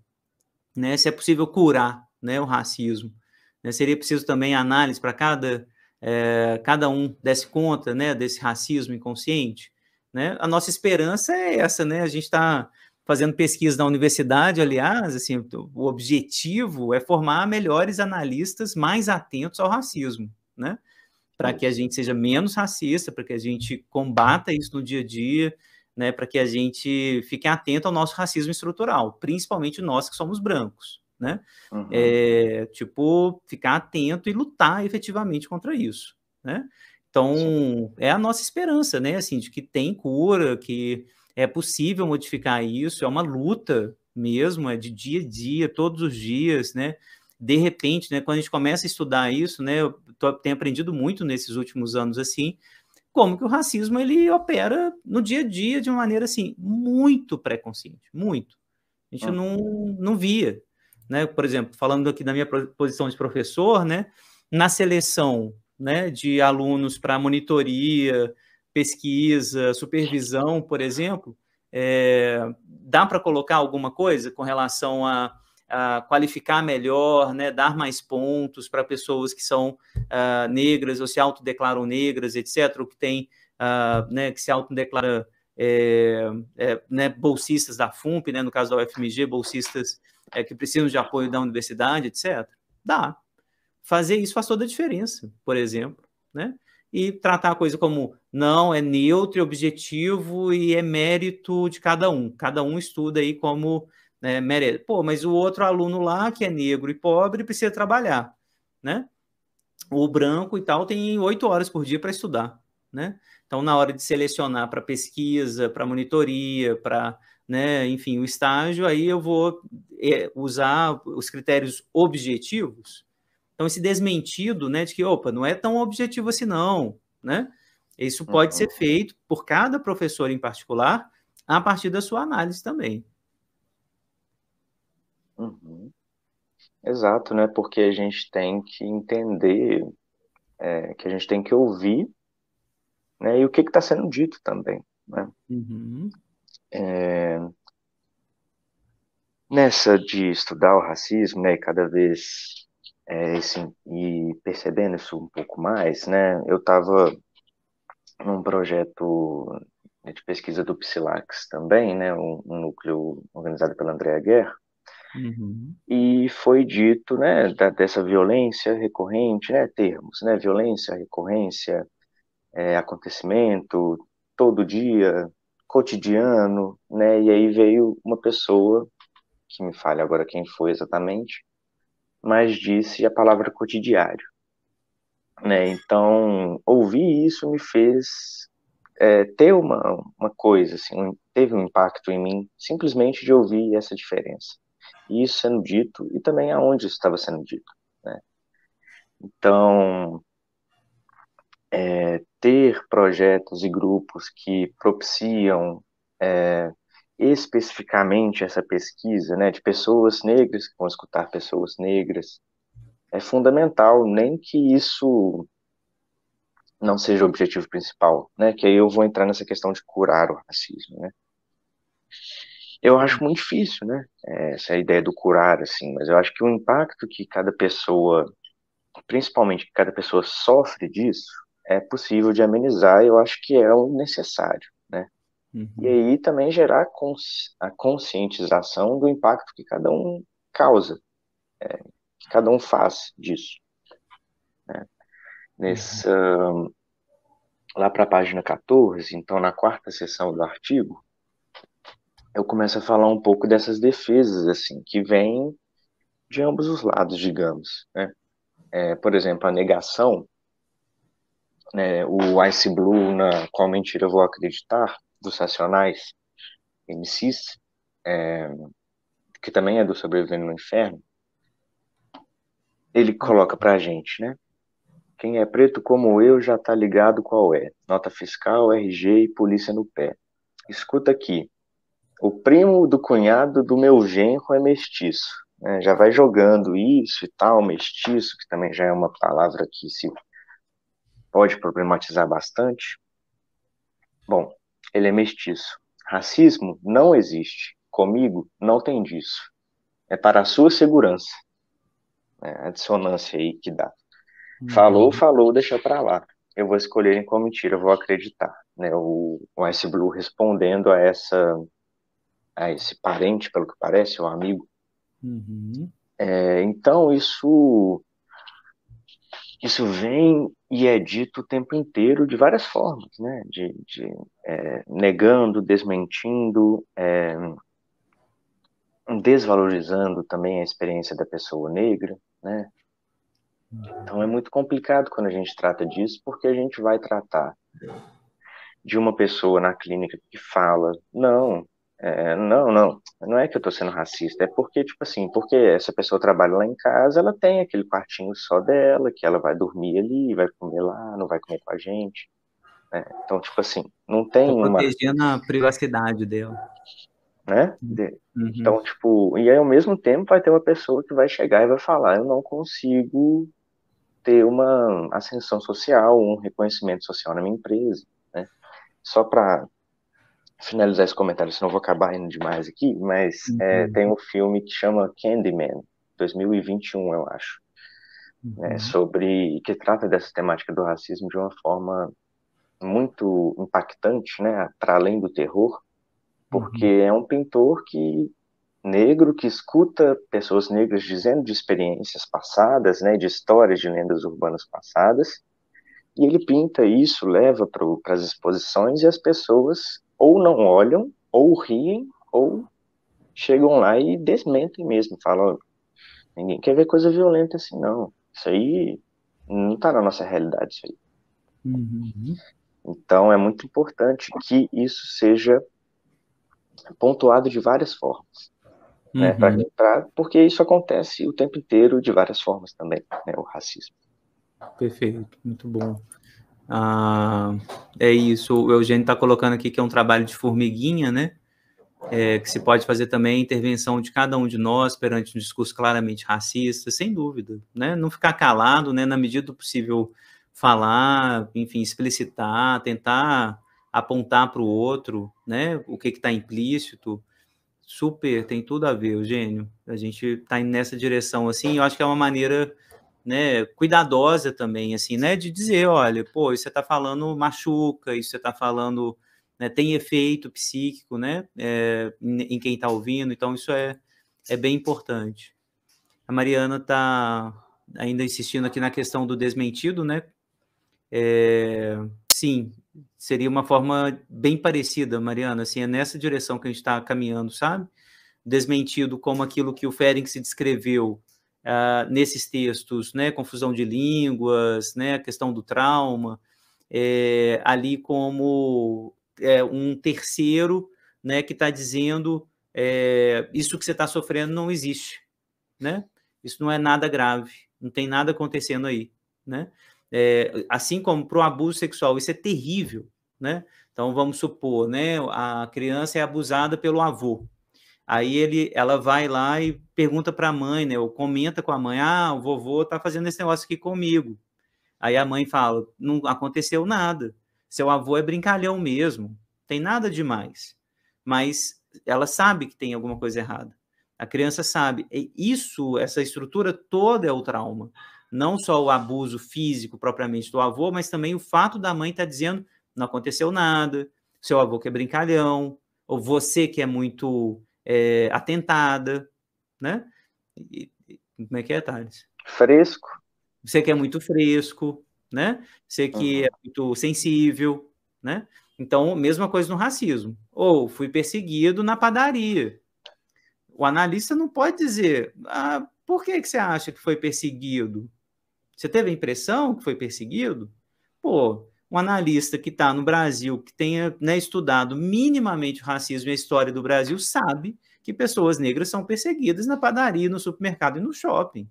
né, se é possível curar, né, o racismo. Né? Seria preciso também análise para cada, é, cada um desse conta né, desse racismo inconsciente. Né? A nossa esperança é essa, né? A gente está fazendo pesquisa na universidade, aliás, assim, o objetivo é formar melhores analistas mais atentos ao racismo, né? Para que a gente seja menos racista, para que a gente combata isso no dia a dia, né? Para que a gente fique atento ao nosso racismo estrutural, principalmente nós que somos brancos, né? Uhum. É, tipo, ficar atento e lutar efetivamente contra isso, né? Então, Sim. é a nossa esperança, né? Assim, de que tem cura, que é possível modificar isso, é uma luta mesmo, é de dia a dia, todos os dias, né? De repente, né, quando a gente começa a estudar isso, né, eu tô, tenho aprendido muito nesses últimos anos, assim, como que o racismo ele opera no dia a dia de uma maneira, assim, muito pré-consciente, muito. A gente ah. não, não via, né? Por exemplo, falando aqui da minha posição de professor, né? Na seleção, né, de alunos para monitoria, pesquisa, supervisão, por exemplo, é, dá para colocar alguma coisa com relação a, a, qualificar melhor, né, dar mais pontos para pessoas que são uh, negras ou se autodeclaram negras, etc., ou que tem, uh, ah, né, que se autodeclaram é, é, né, bolsistas da FUMP, né, no caso da UFMG, bolsistas é, que precisam de apoio da universidade, etc. Dá. Fazer isso faz toda a diferença, por exemplo, né? E tratar a coisa como não, é neutro, é objetivo e é mérito de cada um. Cada um estuda aí como né, merece. Pô, mas o outro aluno lá, que é negro e pobre, precisa trabalhar, né? O branco e tal tem oito horas por dia para estudar, né? Então, na hora de selecionar para pesquisa, para monitoria, para né, enfim, o estágio, aí eu vou é, usar os critérios objetivos. Então, esse desmentido, né, de que, opa, não é tão objetivo assim não, né? Isso pode uhum. ser feito por cada professor em particular, a partir da sua análise também. Uhum. Exato, né? Porque a gente tem que entender é, que a gente tem que ouvir né? e o que está sendo dito também. Né? Uhum. É, nessa de estudar o racismo, né, cada vez é, assim, e percebendo isso um pouco mais, né, eu estava num projeto né, de pesquisa do Psilax também, né, um, um núcleo organizado pela Andrea Guerra, uhum. e foi dito, né, da, dessa violência recorrente, né, termos, né, violência, recorrência, é, acontecimento, todo dia, cotidiano, né? E aí veio uma pessoa, que me fale agora quem foi exatamente, mas disse a palavra cotidiário. Né? Então, ouvir isso me fez é, ter uma, uma coisa, assim, um, teve um impacto em mim, simplesmente de ouvir essa diferença. E isso sendo dito, e também aonde isso estava sendo dito. Né? Então, é, ter projetos e grupos que propiciam é, especificamente essa pesquisa, né, de pessoas negras que vão escutar pessoas negras, é fundamental, nem que isso não seja o objetivo principal, né, que aí eu vou entrar nessa questão de curar o racismo, né. Eu acho muito difícil, né, é, essa ideia do curar, assim, mas eu acho que o impacto que cada pessoa, principalmente que cada pessoa sofre disso, é possível de amenizar, eu acho que é o necessário, né? Uhum. E aí também gerar cons a conscientização do impacto que cada um causa, é, que cada um faz disso. Né? Nessa, uhum. Lá para a página 14, então na quarta sessão do artigo, eu começo a falar um pouco dessas defesas, assim, que vêm de ambos os lados, digamos, né? É, por exemplo, a negação né, o Ice Blue na Qual Mentira Vou Acreditar, dos Racionais, MCs, é, que também é do Sobrevivendo no Inferno, ele coloca pra gente, né? Quem é preto como eu já tá ligado qual é. Nota fiscal, RG e polícia no pé. Escuta aqui. O primo do cunhado do meu genro é mestiço. Né? Já vai jogando isso e tal, mestiço, que também já é uma palavra que se pode problematizar bastante? Bom, ele é mestiço. Racismo não existe. Comigo não tem disso. É para a sua segurança. É a dissonância aí que dá. Uhum. Falou, falou, deixa para lá. Eu vou escolher em qual mentira, eu vou acreditar. Né? O, o Ice Blue respondendo a essa a esse parente, pelo que parece, um amigo. Uhum. É, então isso isso vem e é dito o tempo inteiro de várias formas, né? De, de é, negando, desmentindo, é, desvalorizando também a experiência da pessoa negra, né? Então é muito complicado quando a gente trata disso, porque a gente vai tratar de uma pessoa na clínica que fala, não, é, não, não, não é que eu tô sendo racista, é porque, tipo assim, porque essa pessoa trabalha lá em casa, ela tem aquele quartinho só dela, que ela vai dormir ali, vai comer lá, não vai comer com a gente. Né? Então, tipo assim, não tem tô uma. Protegendo a privacidade dela. Né? Uhum. Então, uhum. tipo, e aí ao mesmo tempo vai ter uma pessoa que vai chegar e vai falar: eu não consigo ter uma ascensão social, um reconhecimento social na minha empresa, né? Só para finalizar esse comentário, senão vou acabar indo demais aqui, mas é, uhum. é, tem um filme que chama Candyman, 2021, eu acho. Né, uhum. É, sobre que trata dessa temática do racismo de uma forma muito impactante, né, para além do terror, porque uhum. é um pintor que negro que escuta pessoas negras dizendo de experiências passadas, né, de histórias de lendas urbanas passadas, e ele pinta isso, leva para as exposições e as pessoas ou não olham, ou riem, ou chegam lá e desmentem mesmo, falam, ninguém quer ver coisa violenta assim, não. Isso aí não tá na nossa realidade, isso aí. Uhum. Então é muito importante que isso seja pontuado de várias formas. Uhum. Né, pra, uhum. pra, porque isso acontece o tempo inteiro de várias formas também, né, o racismo. Perfeito, muito bom. Ah, é isso, o Eugênio está colocando aqui que é um trabalho de formiguinha, né? É, que se pode fazer também intervenção de cada um de nós perante um discurso claramente racista, sem dúvida, né? Não ficar calado, né? Na medida do possível falar, enfim, explicitar, tentar apontar para o outro, né? O que está implícito. Super, tem tudo a ver, Eugênio. A gente está indo nessa direção, assim, eu acho que é uma maneira né, cuidadosa também, assim, né, de dizer, olha, pô, isso você está falando machuca, isso você está falando, né, tem efeito psíquico, né, é, em quem está ouvindo, então isso é, é bem importante. A Mariana está ainda insistindo aqui na questão do desmentido, né, é, sim, seria uma forma bem parecida, Mariana, assim, é nessa direção que a gente está caminhando, sabe? Desmentido como aquilo que o Ferenc se descreveu, ah, nesses textos, né, confusão de línguas, né, a questão do trauma, é, ali como é, um terceiro, né, que está dizendo é, isso que você está sofrendo não existe, né? Isso não é nada grave, não tem nada acontecendo aí, né? É, assim como para o abuso sexual, isso é terrível, né? Então vamos supor, né, a criança é abusada pelo avô, Aí ele, ela vai lá e pergunta para a mãe, né? Ou comenta com a mãe: "Ah, o vovô tá fazendo esse negócio aqui comigo". Aí a mãe fala: "Não aconteceu nada. Seu avô é brincalhão mesmo. Tem nada demais". Mas ela sabe que tem alguma coisa errada. A criança sabe. E isso, essa estrutura toda é o trauma. Não só o abuso físico propriamente do avô, mas também o fato da mãe estar tá dizendo: "Não aconteceu nada. Seu avô que é brincalhão" ou você que é muito é, atentada, né? E, como é que é, Thales? Fresco. Você que é muito fresco, né? Você que uhum. é muito sensível, né? Então, mesma coisa no racismo. Ou fui perseguido na padaria. O analista não pode dizer, ah, por que, que você acha que foi perseguido? Você teve a impressão que foi perseguido? Pô, um analista que está no Brasil, que tenha né, estudado minimamente o racismo e a história do Brasil, sabe que pessoas negras são perseguidas na padaria, no supermercado e no shopping.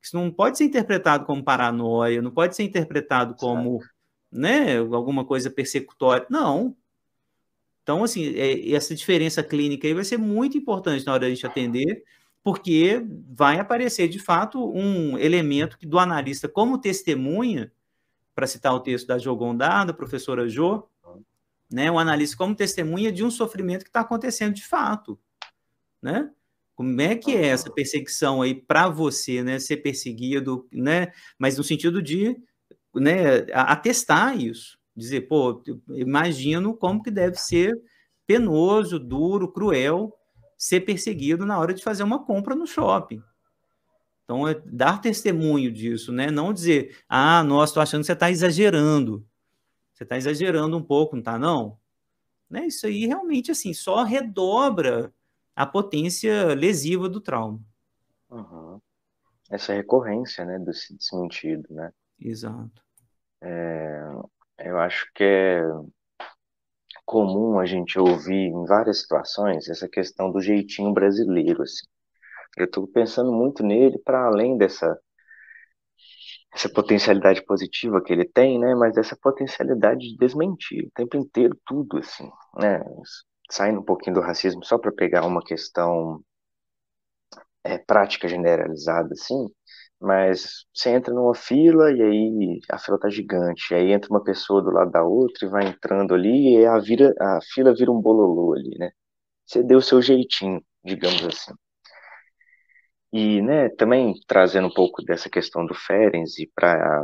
Isso não pode ser interpretado como paranoia, não pode ser interpretado como né, alguma coisa persecutória. Não. Então, assim, é, essa diferença clínica aí vai ser muito importante na hora da gente atender, porque vai aparecer, de fato, um elemento que do analista como testemunha para citar o texto da Jogondá, da professora Jo, né, o analista como testemunha de um sofrimento que está acontecendo de fato, né? Como é que é essa perseguição aí para você, né? Ser perseguido, né? Mas no sentido de, né? Atestar isso, dizer, pô, imagino como que deve ser penoso, duro, cruel ser perseguido na hora de fazer uma compra no shopping, então, é dar testemunho disso, né? Não dizer, ah, nossa, estou achando que você está exagerando. Você está exagerando um pouco, não está, não? Né? Isso aí realmente, assim, só redobra a potência lesiva do trauma. Uhum. Essa recorrência, né, desse sentido, né? Exato. É, eu acho que é comum a gente ouvir em várias situações essa questão do jeitinho brasileiro, assim. Eu estou pensando muito nele para além dessa essa potencialidade positiva que ele tem, né? Mas essa potencialidade de desmentir o tempo inteiro tudo, assim, né? Saindo um pouquinho do racismo só para pegar uma questão é, prática generalizada, assim. Mas você entra numa fila e aí a fila tá gigante, aí entra uma pessoa do lado da outra e vai entrando ali e a, vira, a fila vira um bololô ali, né? Você deu o seu jeitinho, digamos assim. E, né, também trazendo um pouco dessa questão do Ferenc para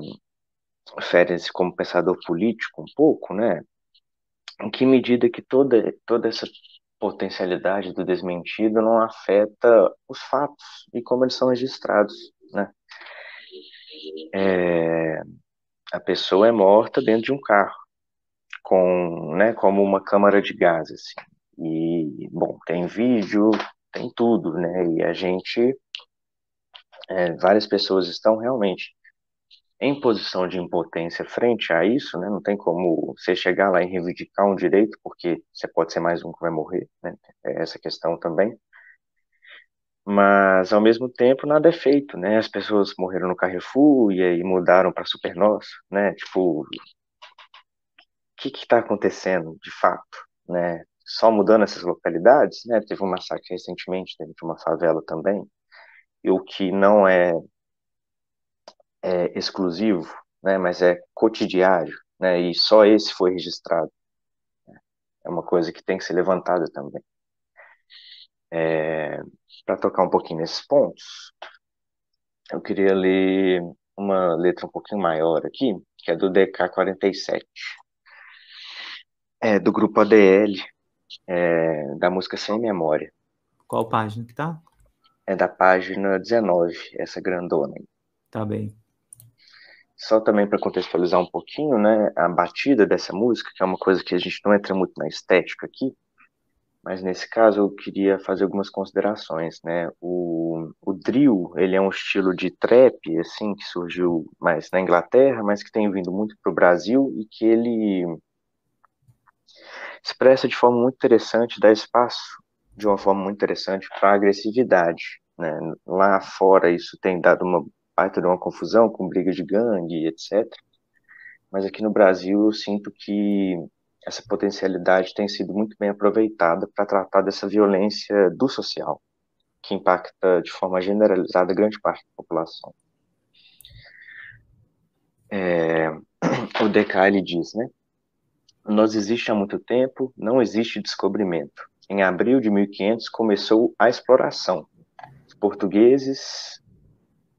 Ferenc como pensador político um pouco, né? Em que medida que toda toda essa potencialidade do desmentido não afeta os fatos e como eles são registrados, né? É, a pessoa é morta dentro de um carro com, né, como uma câmara de gás assim. E bom, tem vídeo, tem tudo, né? E a gente é, várias pessoas estão realmente em posição de impotência frente a isso, né? Não tem como você chegar lá e reivindicar um direito, porque você pode ser mais um que vai morrer, né? É essa questão também. Mas, ao mesmo tempo, nada é feito, né? As pessoas morreram no Carrefour e aí mudaram para Supernós, né? Tipo, o que está acontecendo, de fato, né? Só mudando essas localidades, né? Teve um massacre recentemente dentro de uma favela também, e o que não é, é exclusivo, né, mas é cotidiano, né, e só esse foi registrado. Né, é uma coisa que tem que ser levantada também. É, Para tocar um pouquinho nesses pontos, eu queria ler uma letra um pouquinho maior aqui, que é do DK47, é, do grupo ADL, é, da música Sem Memória. Qual página que tá? é da página 19, essa grandona. Tá bem. Só também para contextualizar um pouquinho, né, a batida dessa música, que é uma coisa que a gente não entra muito na estética aqui, mas nesse caso eu queria fazer algumas considerações, né? O, o drill, ele é um estilo de trap, assim, que surgiu mais na Inglaterra, mas que tem vindo muito para o Brasil e que ele expressa de forma muito interessante, dá espaço de uma forma muito interessante para agressividade. Né? Lá fora isso tem dado uma parte de uma confusão com briga de gangue, etc. Mas aqui no Brasil eu sinto que essa potencialidade tem sido muito bem aproveitada para tratar dessa violência do social, que impacta de forma generalizada grande parte da população. É, o DK ele diz, né? Nós existe há muito tempo, não existe descobrimento em abril de 1500, começou a exploração. Os portugueses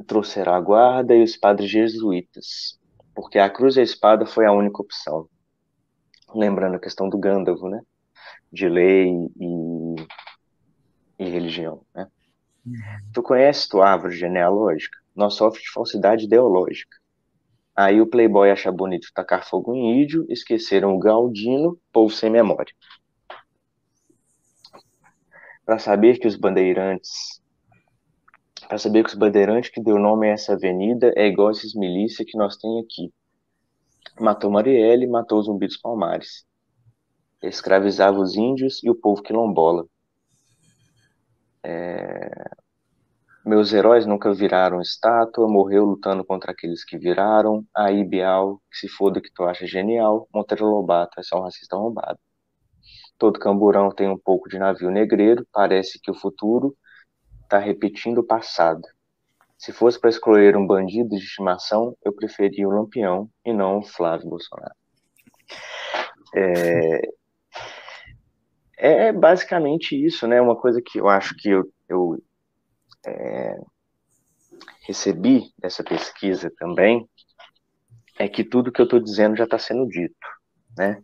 trouxeram a guarda e os padres jesuítas, porque a cruz e a espada foi a única opção. Lembrando a questão do Gândalo, né? De lei e, e religião, né? Tu conhece tua árvore genealógica? Nós sofre de falsidade ideológica. Aí o playboy acha bonito tacar fogo em índio, esqueceram o Galdino, povo sem memória para saber que os bandeirantes para saber que os bandeirantes que deu nome a essa avenida é igual a esses milícias que nós tem aqui. Matou Marielle, matou os zumbis dos palmares. Escravizava os índios e o povo quilombola. É... Meus heróis nunca viraram estátua, morreu lutando contra aqueles que viraram. A Ibial, que se foda que tu acha genial. Monteiro Lobato, é só um racista arrombado. Todo camburão tem um pouco de navio negreiro, parece que o futuro está repetindo o passado. Se fosse para escolher um bandido de estimação, eu preferia o Lampião e não o Flávio Bolsonaro. É, é, é basicamente isso, né? Uma coisa que eu acho que eu, eu é, recebi dessa pesquisa também é que tudo que eu estou dizendo já está sendo dito, né?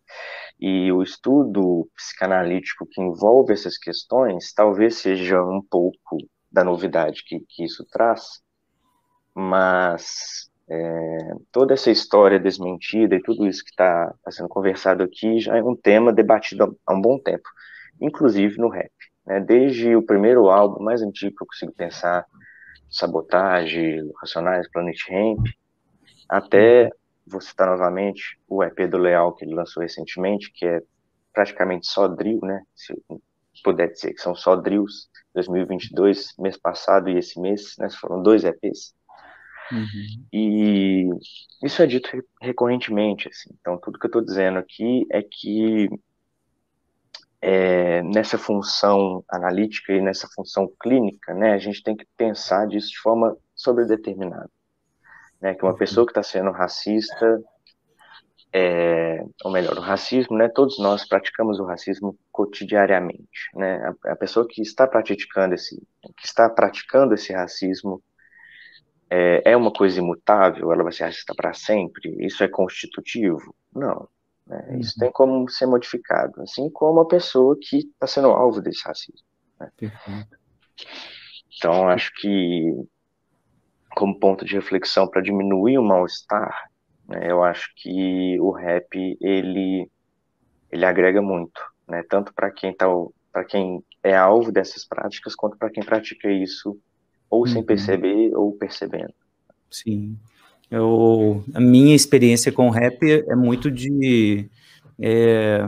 E o estudo psicanalítico que envolve essas questões talvez seja um pouco da novidade que, que isso traz, mas é, toda essa história desmentida e tudo isso que está tá sendo conversado aqui já é um tema debatido há um bom tempo, inclusive no rap. Né? Desde o primeiro álbum mais antigo que eu consigo pensar, sabotagem Racionais, Planet Hemp, até vou citar novamente o EP do Leal que ele lançou recentemente, que é praticamente só drill, né? Se puder dizer que são só drills. 2022, mês passado e esse mês, né? Foram dois EPs. Uhum. E isso é dito recorrentemente, assim. Então, tudo que eu estou dizendo aqui é que é, nessa função analítica e nessa função clínica, né, a gente tem que pensar disso de forma sobredeterminada né? Que uma uhum. pessoa que está sendo racista, é, ou melhor, o racismo, né? Todos nós praticamos o racismo cotidianamente, né? A, a pessoa que está praticando esse, que está praticando esse racismo é, é uma coisa imutável? Ela vai ser racista para sempre? Isso é constitutivo? Não. Né? Isso uhum. tem como ser modificado, assim como a pessoa que está sendo alvo desse racismo. Né? Então, acho que como ponto de reflexão para diminuir o mal-estar, né, eu acho que o rap ele ele agrega muito, né, tanto para quem tá para quem é alvo dessas práticas quanto para quem pratica isso ou uhum. sem perceber ou percebendo. Sim. Eu, a minha experiência com o rap é muito de é,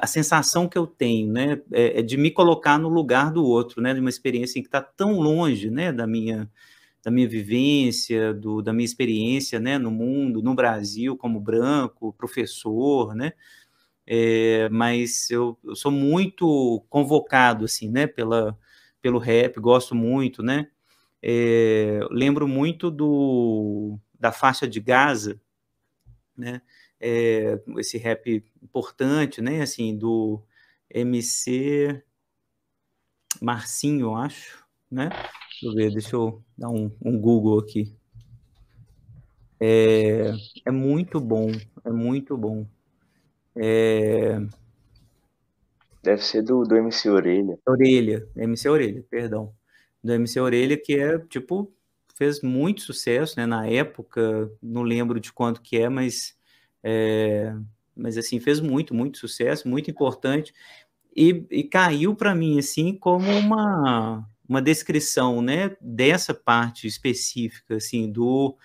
a sensação que eu tenho, né, é, é, de me colocar no lugar do outro, né, de uma experiência que está tão longe, né, da minha da minha vivência, do, da minha experiência né, no mundo, no Brasil, como branco, professor, né? É, mas eu, eu, sou muito convocado, assim, né, pela, pelo rap, gosto muito, né? É, lembro muito do, da faixa de Gaza, né? É, esse rap importante, né? Assim, do MC Marcinho, eu acho, né? Deixa eu ver, deixa eu dar um, um Google aqui. É, é muito bom, é muito bom. É... Deve ser do, do MC Orelha. Orelha, MC Orelha, perdão. Do MC Orelha, que é, tipo, fez muito sucesso, né, na época, não lembro de quanto que é, mas... É, mas assim fez muito, muito sucesso, muito importante e, e caiu para mim assim como uma uma descrição, né, dessa parte específica, assim, do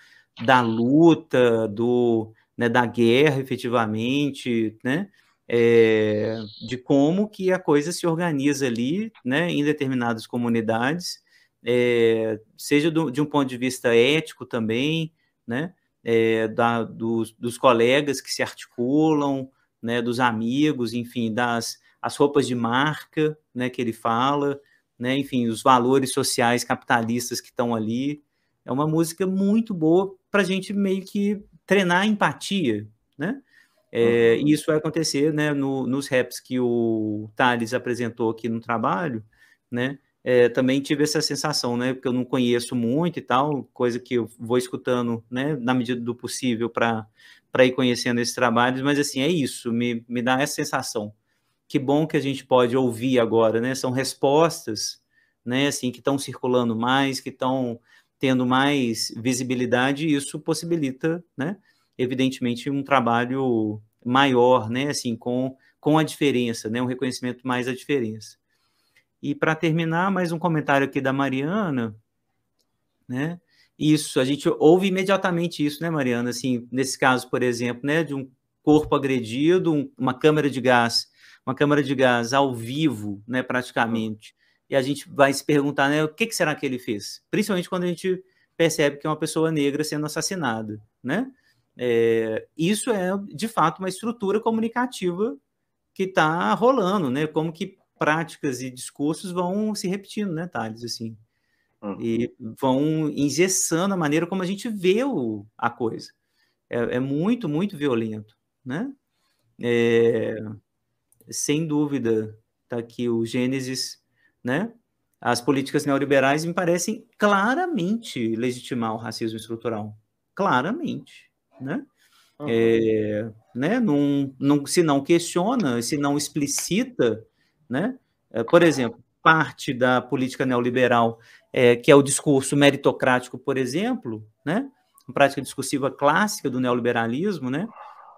da luta, do né, da guerra, efetivamente, né, é, de como que a coisa se organiza ali, né, em determinadas comunidades, é, seja do, de um ponto de vista ético também, né, é, da, dos, dos, colegas que se articulam, né, dos amigos, enfim, das as roupas de marca, né, que ele fala, né? Enfim, os valores sociais capitalistas que estão ali. É uma música muito boa para a gente meio que treinar a empatia, né? É, uhum. Isso vai acontecer, né? No, nos raps que o Thales apresentou aqui no trabalho, né? É, também tive essa sensação, né? Porque eu não conheço muito e tal, coisa que eu vou escutando, né? Na medida do possível para ir conhecendo esses trabalhos, mas assim, é isso, me, me dá essa sensação que bom que a gente pode ouvir agora, né? São respostas, né? Assim, que estão circulando mais, que estão tendo mais visibilidade, e isso possibilita, né? Evidentemente, um trabalho maior, né? Assim, com, com a diferença, né? Um reconhecimento mais à diferença. E para terminar, mais um comentário aqui da Mariana, né? Isso, a gente ouve imediatamente isso, né, Mariana? Assim, nesse caso, por exemplo, né, de um corpo agredido, um, uma câmera de gás uma câmara de gás ao vivo, né, praticamente. Uhum. E a gente vai se perguntar, né, o que, que será que ele fez? Principalmente quando a gente percebe que é uma pessoa negra sendo assassinada, né? É, isso é, de fato, uma estrutura comunicativa que está rolando, né? Como que práticas e discursos vão se repetindo, né, Thales, assim? Uhum. E vão engessando a maneira como a gente vê o, a coisa. É, é muito, muito violento, né? É, sem dúvida, está aqui o Gênesis, né? As políticas neoliberais me parecem claramente legitimar o racismo estrutural. Claramente, né? Uhum. É, né? Num, num, se não questiona, se não explicita, né? É, por exemplo, parte da política neoliberal, é, que é o discurso meritocrático, por exemplo, né? Uma prática discursiva clássica do neoliberalismo, né?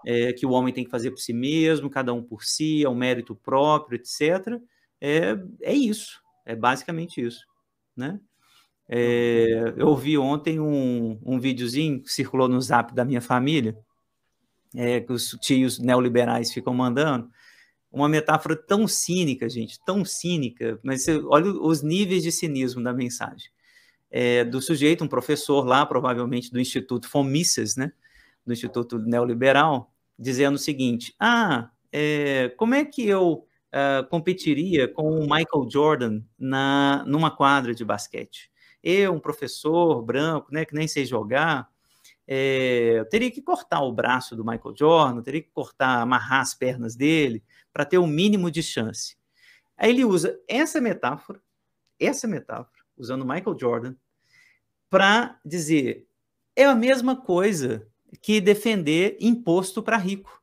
é, que o homem tem que fazer por si mesmo, cada um por si, é um mérito próprio, etc. É, é isso, é basicamente isso, né? É, eu ouvi ontem um, um videozinho que circulou no zap da minha família, é, que os tios neoliberais ficam mandando, uma metáfora tão cínica, gente, tão cínica, mas você, olha os níveis de cinismo da mensagem. É, do sujeito, um professor lá, provavelmente do Instituto Fomisses, né? do Instituto Neoliberal, dizendo o seguinte: ah, é, como é que eu uh, competiria com o Michael Jordan na, numa quadra de basquete? Eu, um professor branco, né, que nem sei jogar, é, eu teria que cortar o braço do Michael Jordan, teria que cortar, amarrar as pernas dele para ter o um mínimo de chance. Aí ele usa essa metáfora, essa metáfora, usando Michael Jordan, para dizer é a mesma coisa que defender imposto para rico.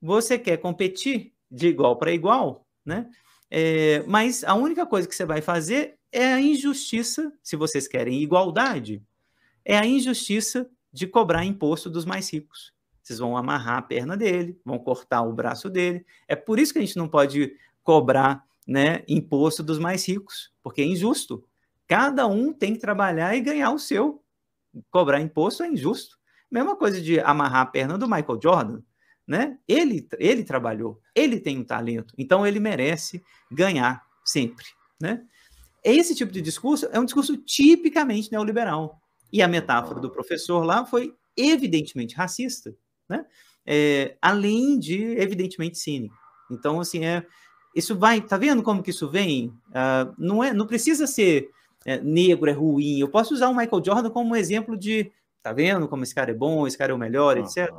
Você quer competir de igual para igual, né? É, mas a única coisa que você vai fazer é a injustiça, se vocês querem igualdade, é a injustiça de cobrar imposto dos mais ricos. Vocês vão amarrar a perna dele, vão cortar o braço dele. É por isso que a gente não pode cobrar né, imposto dos mais ricos, porque é injusto. Cada um tem que trabalhar e ganhar o seu. Cobrar imposto é injusto. Mesma coisa de amarrar a perna do Michael Jordan, né? Ele, ele trabalhou, ele tem um talento, então ele merece ganhar sempre, né? Esse tipo de discurso é um discurso tipicamente neoliberal. E a metáfora do professor lá foi evidentemente racista, né? É, além de evidentemente cínico. Então, assim, é, isso vai, tá vendo como que isso vem? Uh, não, é, não precisa ser é, negro é ruim. Eu posso usar o Michael Jordan como um exemplo de tá vendo como esse cara é bom, esse cara é o melhor, uhum. etc.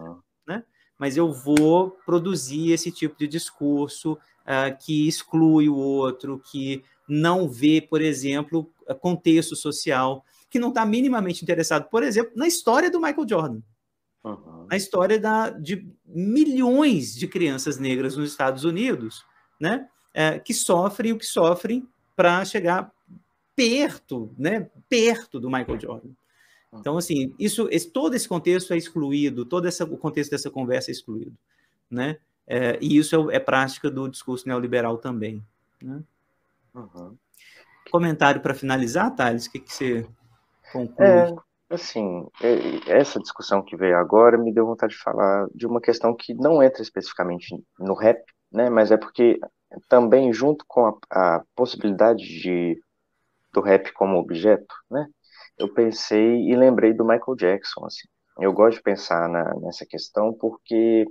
Né? Mas eu vou produzir esse tipo de discurso uh, que exclui o outro, que não vê, por exemplo, ah, contexto social, que não está minimamente interessado, por exemplo, na história do Michael Jordan. Uhum. Na história da, de milhões de crianças negras nos Estados Unidos, né? É, que sofrem o que sofrem para chegar perto, né? Perto do Michael Jordan. Hum. Então, assim, isso, esse, todo esse contexto é excluído, todo essa, o contexto dessa conversa é excluído, né? É, e isso é, é, prática do discurso neoliberal também. Né? Uhum. Comentário para finalizar, Thales, o que, que você conclui? É, assim, é, essa discussão que veio agora me deu vontade de falar de uma questão que não entra especificamente no rap, né? Mas é porque também junto com a, a possibilidade de do rap como objeto, né? eu pensei e lembrei do Michael Jackson. Assim. Eu gosto de pensar na, nessa questão porque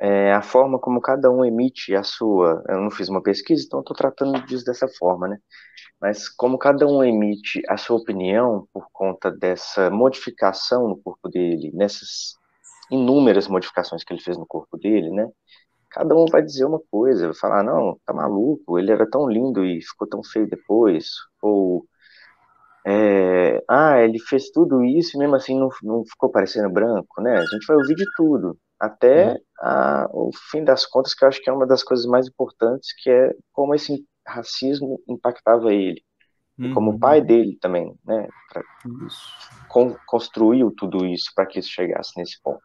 é, a forma como cada um emite a sua. Eu não fiz uma pesquisa, então estou tratando disso dessa forma, né? Mas como cada um emite a sua opinião por conta dessa modificação no corpo dele, nessas inúmeras modificações que ele fez no corpo dele, né? Cada um vai dizer uma coisa, vai falar, não, tá maluco, ele era tão lindo e ficou tão feio depois, ou é, ah, ele fez tudo isso e mesmo assim não, não ficou parecendo branco, né? A gente vai ouvir de tudo, até a, o fim das contas, que eu acho que é uma das coisas mais importantes, que é como esse racismo impactava ele, E como o uhum. pai dele também, né? Pra, construiu tudo isso para que isso chegasse nesse ponto.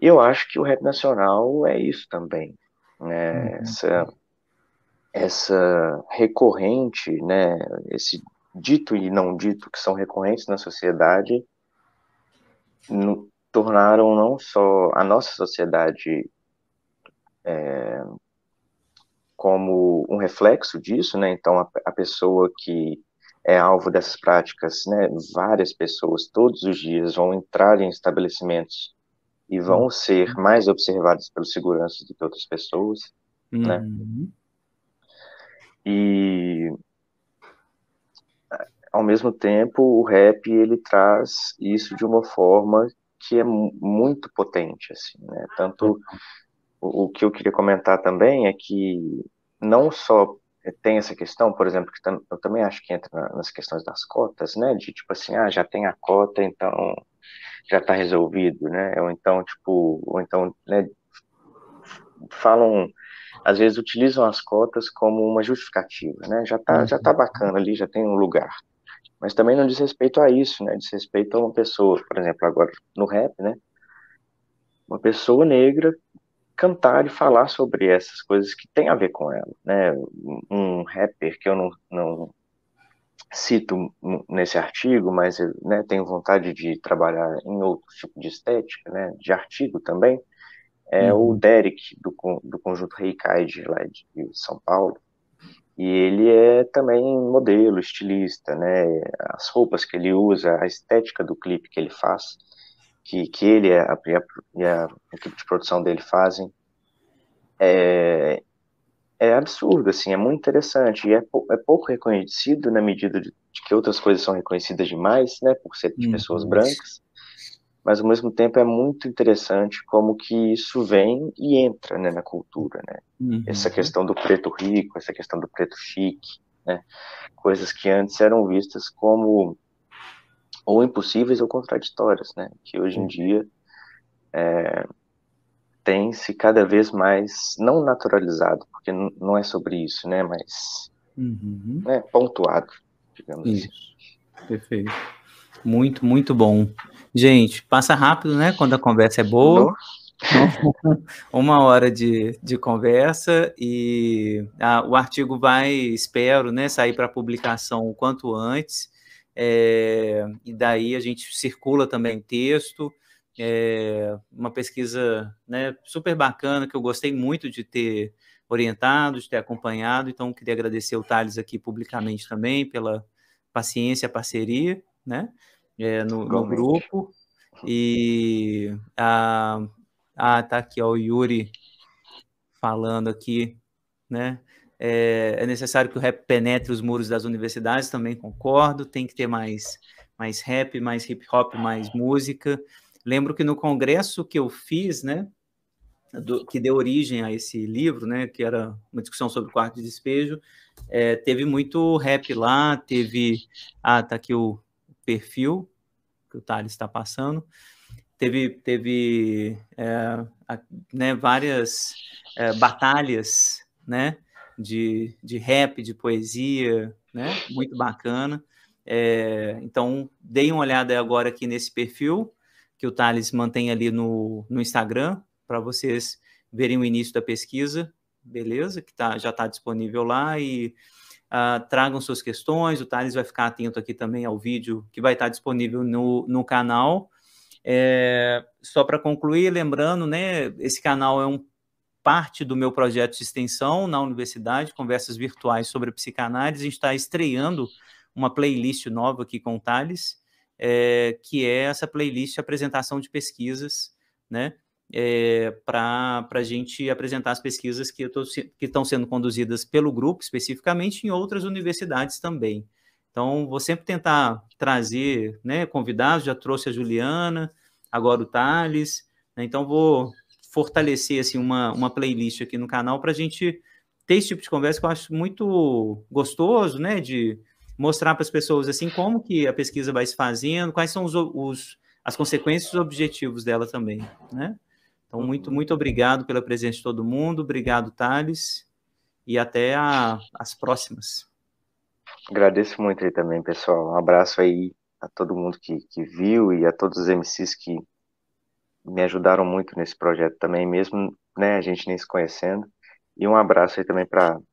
E eu acho que o rap nacional é isso também, né? Uhum. Essa essa recorrente, né, esse dito e não dito que são recorrentes na sociedade no, tornaram não só a nossa sociedade é, como um reflexo disso, né? Então a, a, pessoa que é alvo dessas práticas, né? Várias pessoas todos os dias vão entrar em estabelecimentos e vão uhum. ser mais observadas pelos seguranças do que outras pessoas, né? uhum. né? E ao mesmo tempo, o rap ele traz isso de uma forma que é muito potente, assim, né? Tanto o, o que eu queria comentar também é que não só tem essa questão, por exemplo, que tam, eu também acho que entra nas questões das cotas, né? De tipo assim, ah, já tem a cota, então já está resolvido, né? Ou então, tipo, ou então, né, falam, às vezes utilizam as cotas como uma justificativa, né? Já tá, já tá uhum. bacana ali, já tem um lugar mas também não diz respeito a isso, né? Diz respeito a uma pessoa, por exemplo, agora no rap, né? Uma pessoa negra cantar e falar sobre essas coisas que tem a ver com ela, né? Um rapper que eu não, não cito nesse artigo, mas né, tenho vontade de trabalhar em outro tipo de estética, né? De artigo também. É uhum. o Derek do, do conjunto de lá de São Paulo e ele é também modelo, estilista, né? As roupas que ele usa, a estética do clipe que ele faz, que, que ele e a, a equipe de produção dele fazem, é, é absurdo, assim, é muito interessante. E é, é pouco reconhecido na medida de, de, que outras coisas são reconhecidas demais, né? Por ser de hum. pessoas brancas mas ao mesmo tempo é muito interessante como que isso vem e entra né, na cultura, né? Uhum. Essa questão do preto rico, essa questão do preto chique, né? Coisas que antes eram vistas como ou impossíveis ou contraditórias, né? Que hoje em dia é, tem se cada vez mais não naturalizado, porque não é sobre isso, né? Mas uhum. né, pontuado, digamos assim. isso. assim. Perfeito. Muito, muito bom. Gente, passa rápido, né? Quando a conversa é boa. <laughs> uma hora de, de conversa e a, ah, o artigo vai, espero, né, sair para publicação o quanto antes. É, e daí a gente circula também texto. É, uma pesquisa né, super bacana que eu gostei muito de ter orientado, de ter acompanhado. Então, queria agradecer o Thales aqui publicamente também pela paciência, parceria, né? é, no, no, grupo. E a, a, ah, tá aqui ó, o Yuri falando aqui, né? É, é, necessário que o rap penetre os muros das universidades, também concordo. Tem que ter mais, mais rap, mais hip hop, mais música. Lembro que no congresso que eu fiz, né, do, que deu origem a esse livro, né, que era uma discussão sobre o quarto de despejo, é, teve muito rap lá, teve. Ah, tá aqui o perfil que o Thales está passando. Teve, teve é, a, né, várias é, batalhas né, de, de rap, de poesia, né, muito bacana. É, então, deem uma olhada agora aqui nesse perfil que o Thales mantém ali no, no Instagram, para vocês verem o início da pesquisa, beleza? Que tá, já está disponível lá e uh, tragam suas questões. O Thales vai ficar atento aqui também ao vídeo que vai estar disponível no, no canal. É, só para concluir, lembrando, né, esse canal é um parte do meu projeto de extensão na universidade, conversas virtuais sobre psicanálise. A gente está estreando uma playlist nova aqui com o Thales, é, que é essa playlist de apresentação de pesquisas, né? é, eh, para a gente apresentar as pesquisas que estão sendo conduzidas pelo grupo, especificamente em outras universidades também. Então, vou sempre tentar trazer né, convidados, já trouxe a Juliana, agora o Thales, né, então vou fortalecer assim, uma, uma playlist aqui no canal para a gente ter esse tipo de conversa que eu acho muito gostoso, né, de mostrar para as pessoas assim como que a pesquisa vai se fazendo, quais são os, os as consequências e os objetivos dela também, né? Então, muito, muito obrigado pela presença de todo mundo. Obrigado, Thales. E até a, as próximas. Agradeço muito aí também, pessoal. Um abraço aí a todo mundo que, que viu e a todos os MCs que me ajudaram muito nesse projeto também, mesmo né, a gente nem se conhecendo. E um abraço aí também para o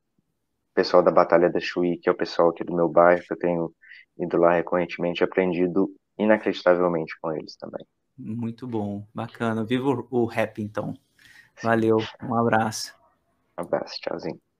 pessoal da Batalha da Chuí, que é o pessoal aqui do meu bairro, que eu tenho ido lá recorrentemente, aprendido inacreditavelmente com eles também. Muito bom, bacana. Viva o rap, então. Valeu, um abraço. Um abraço, tchauzinho.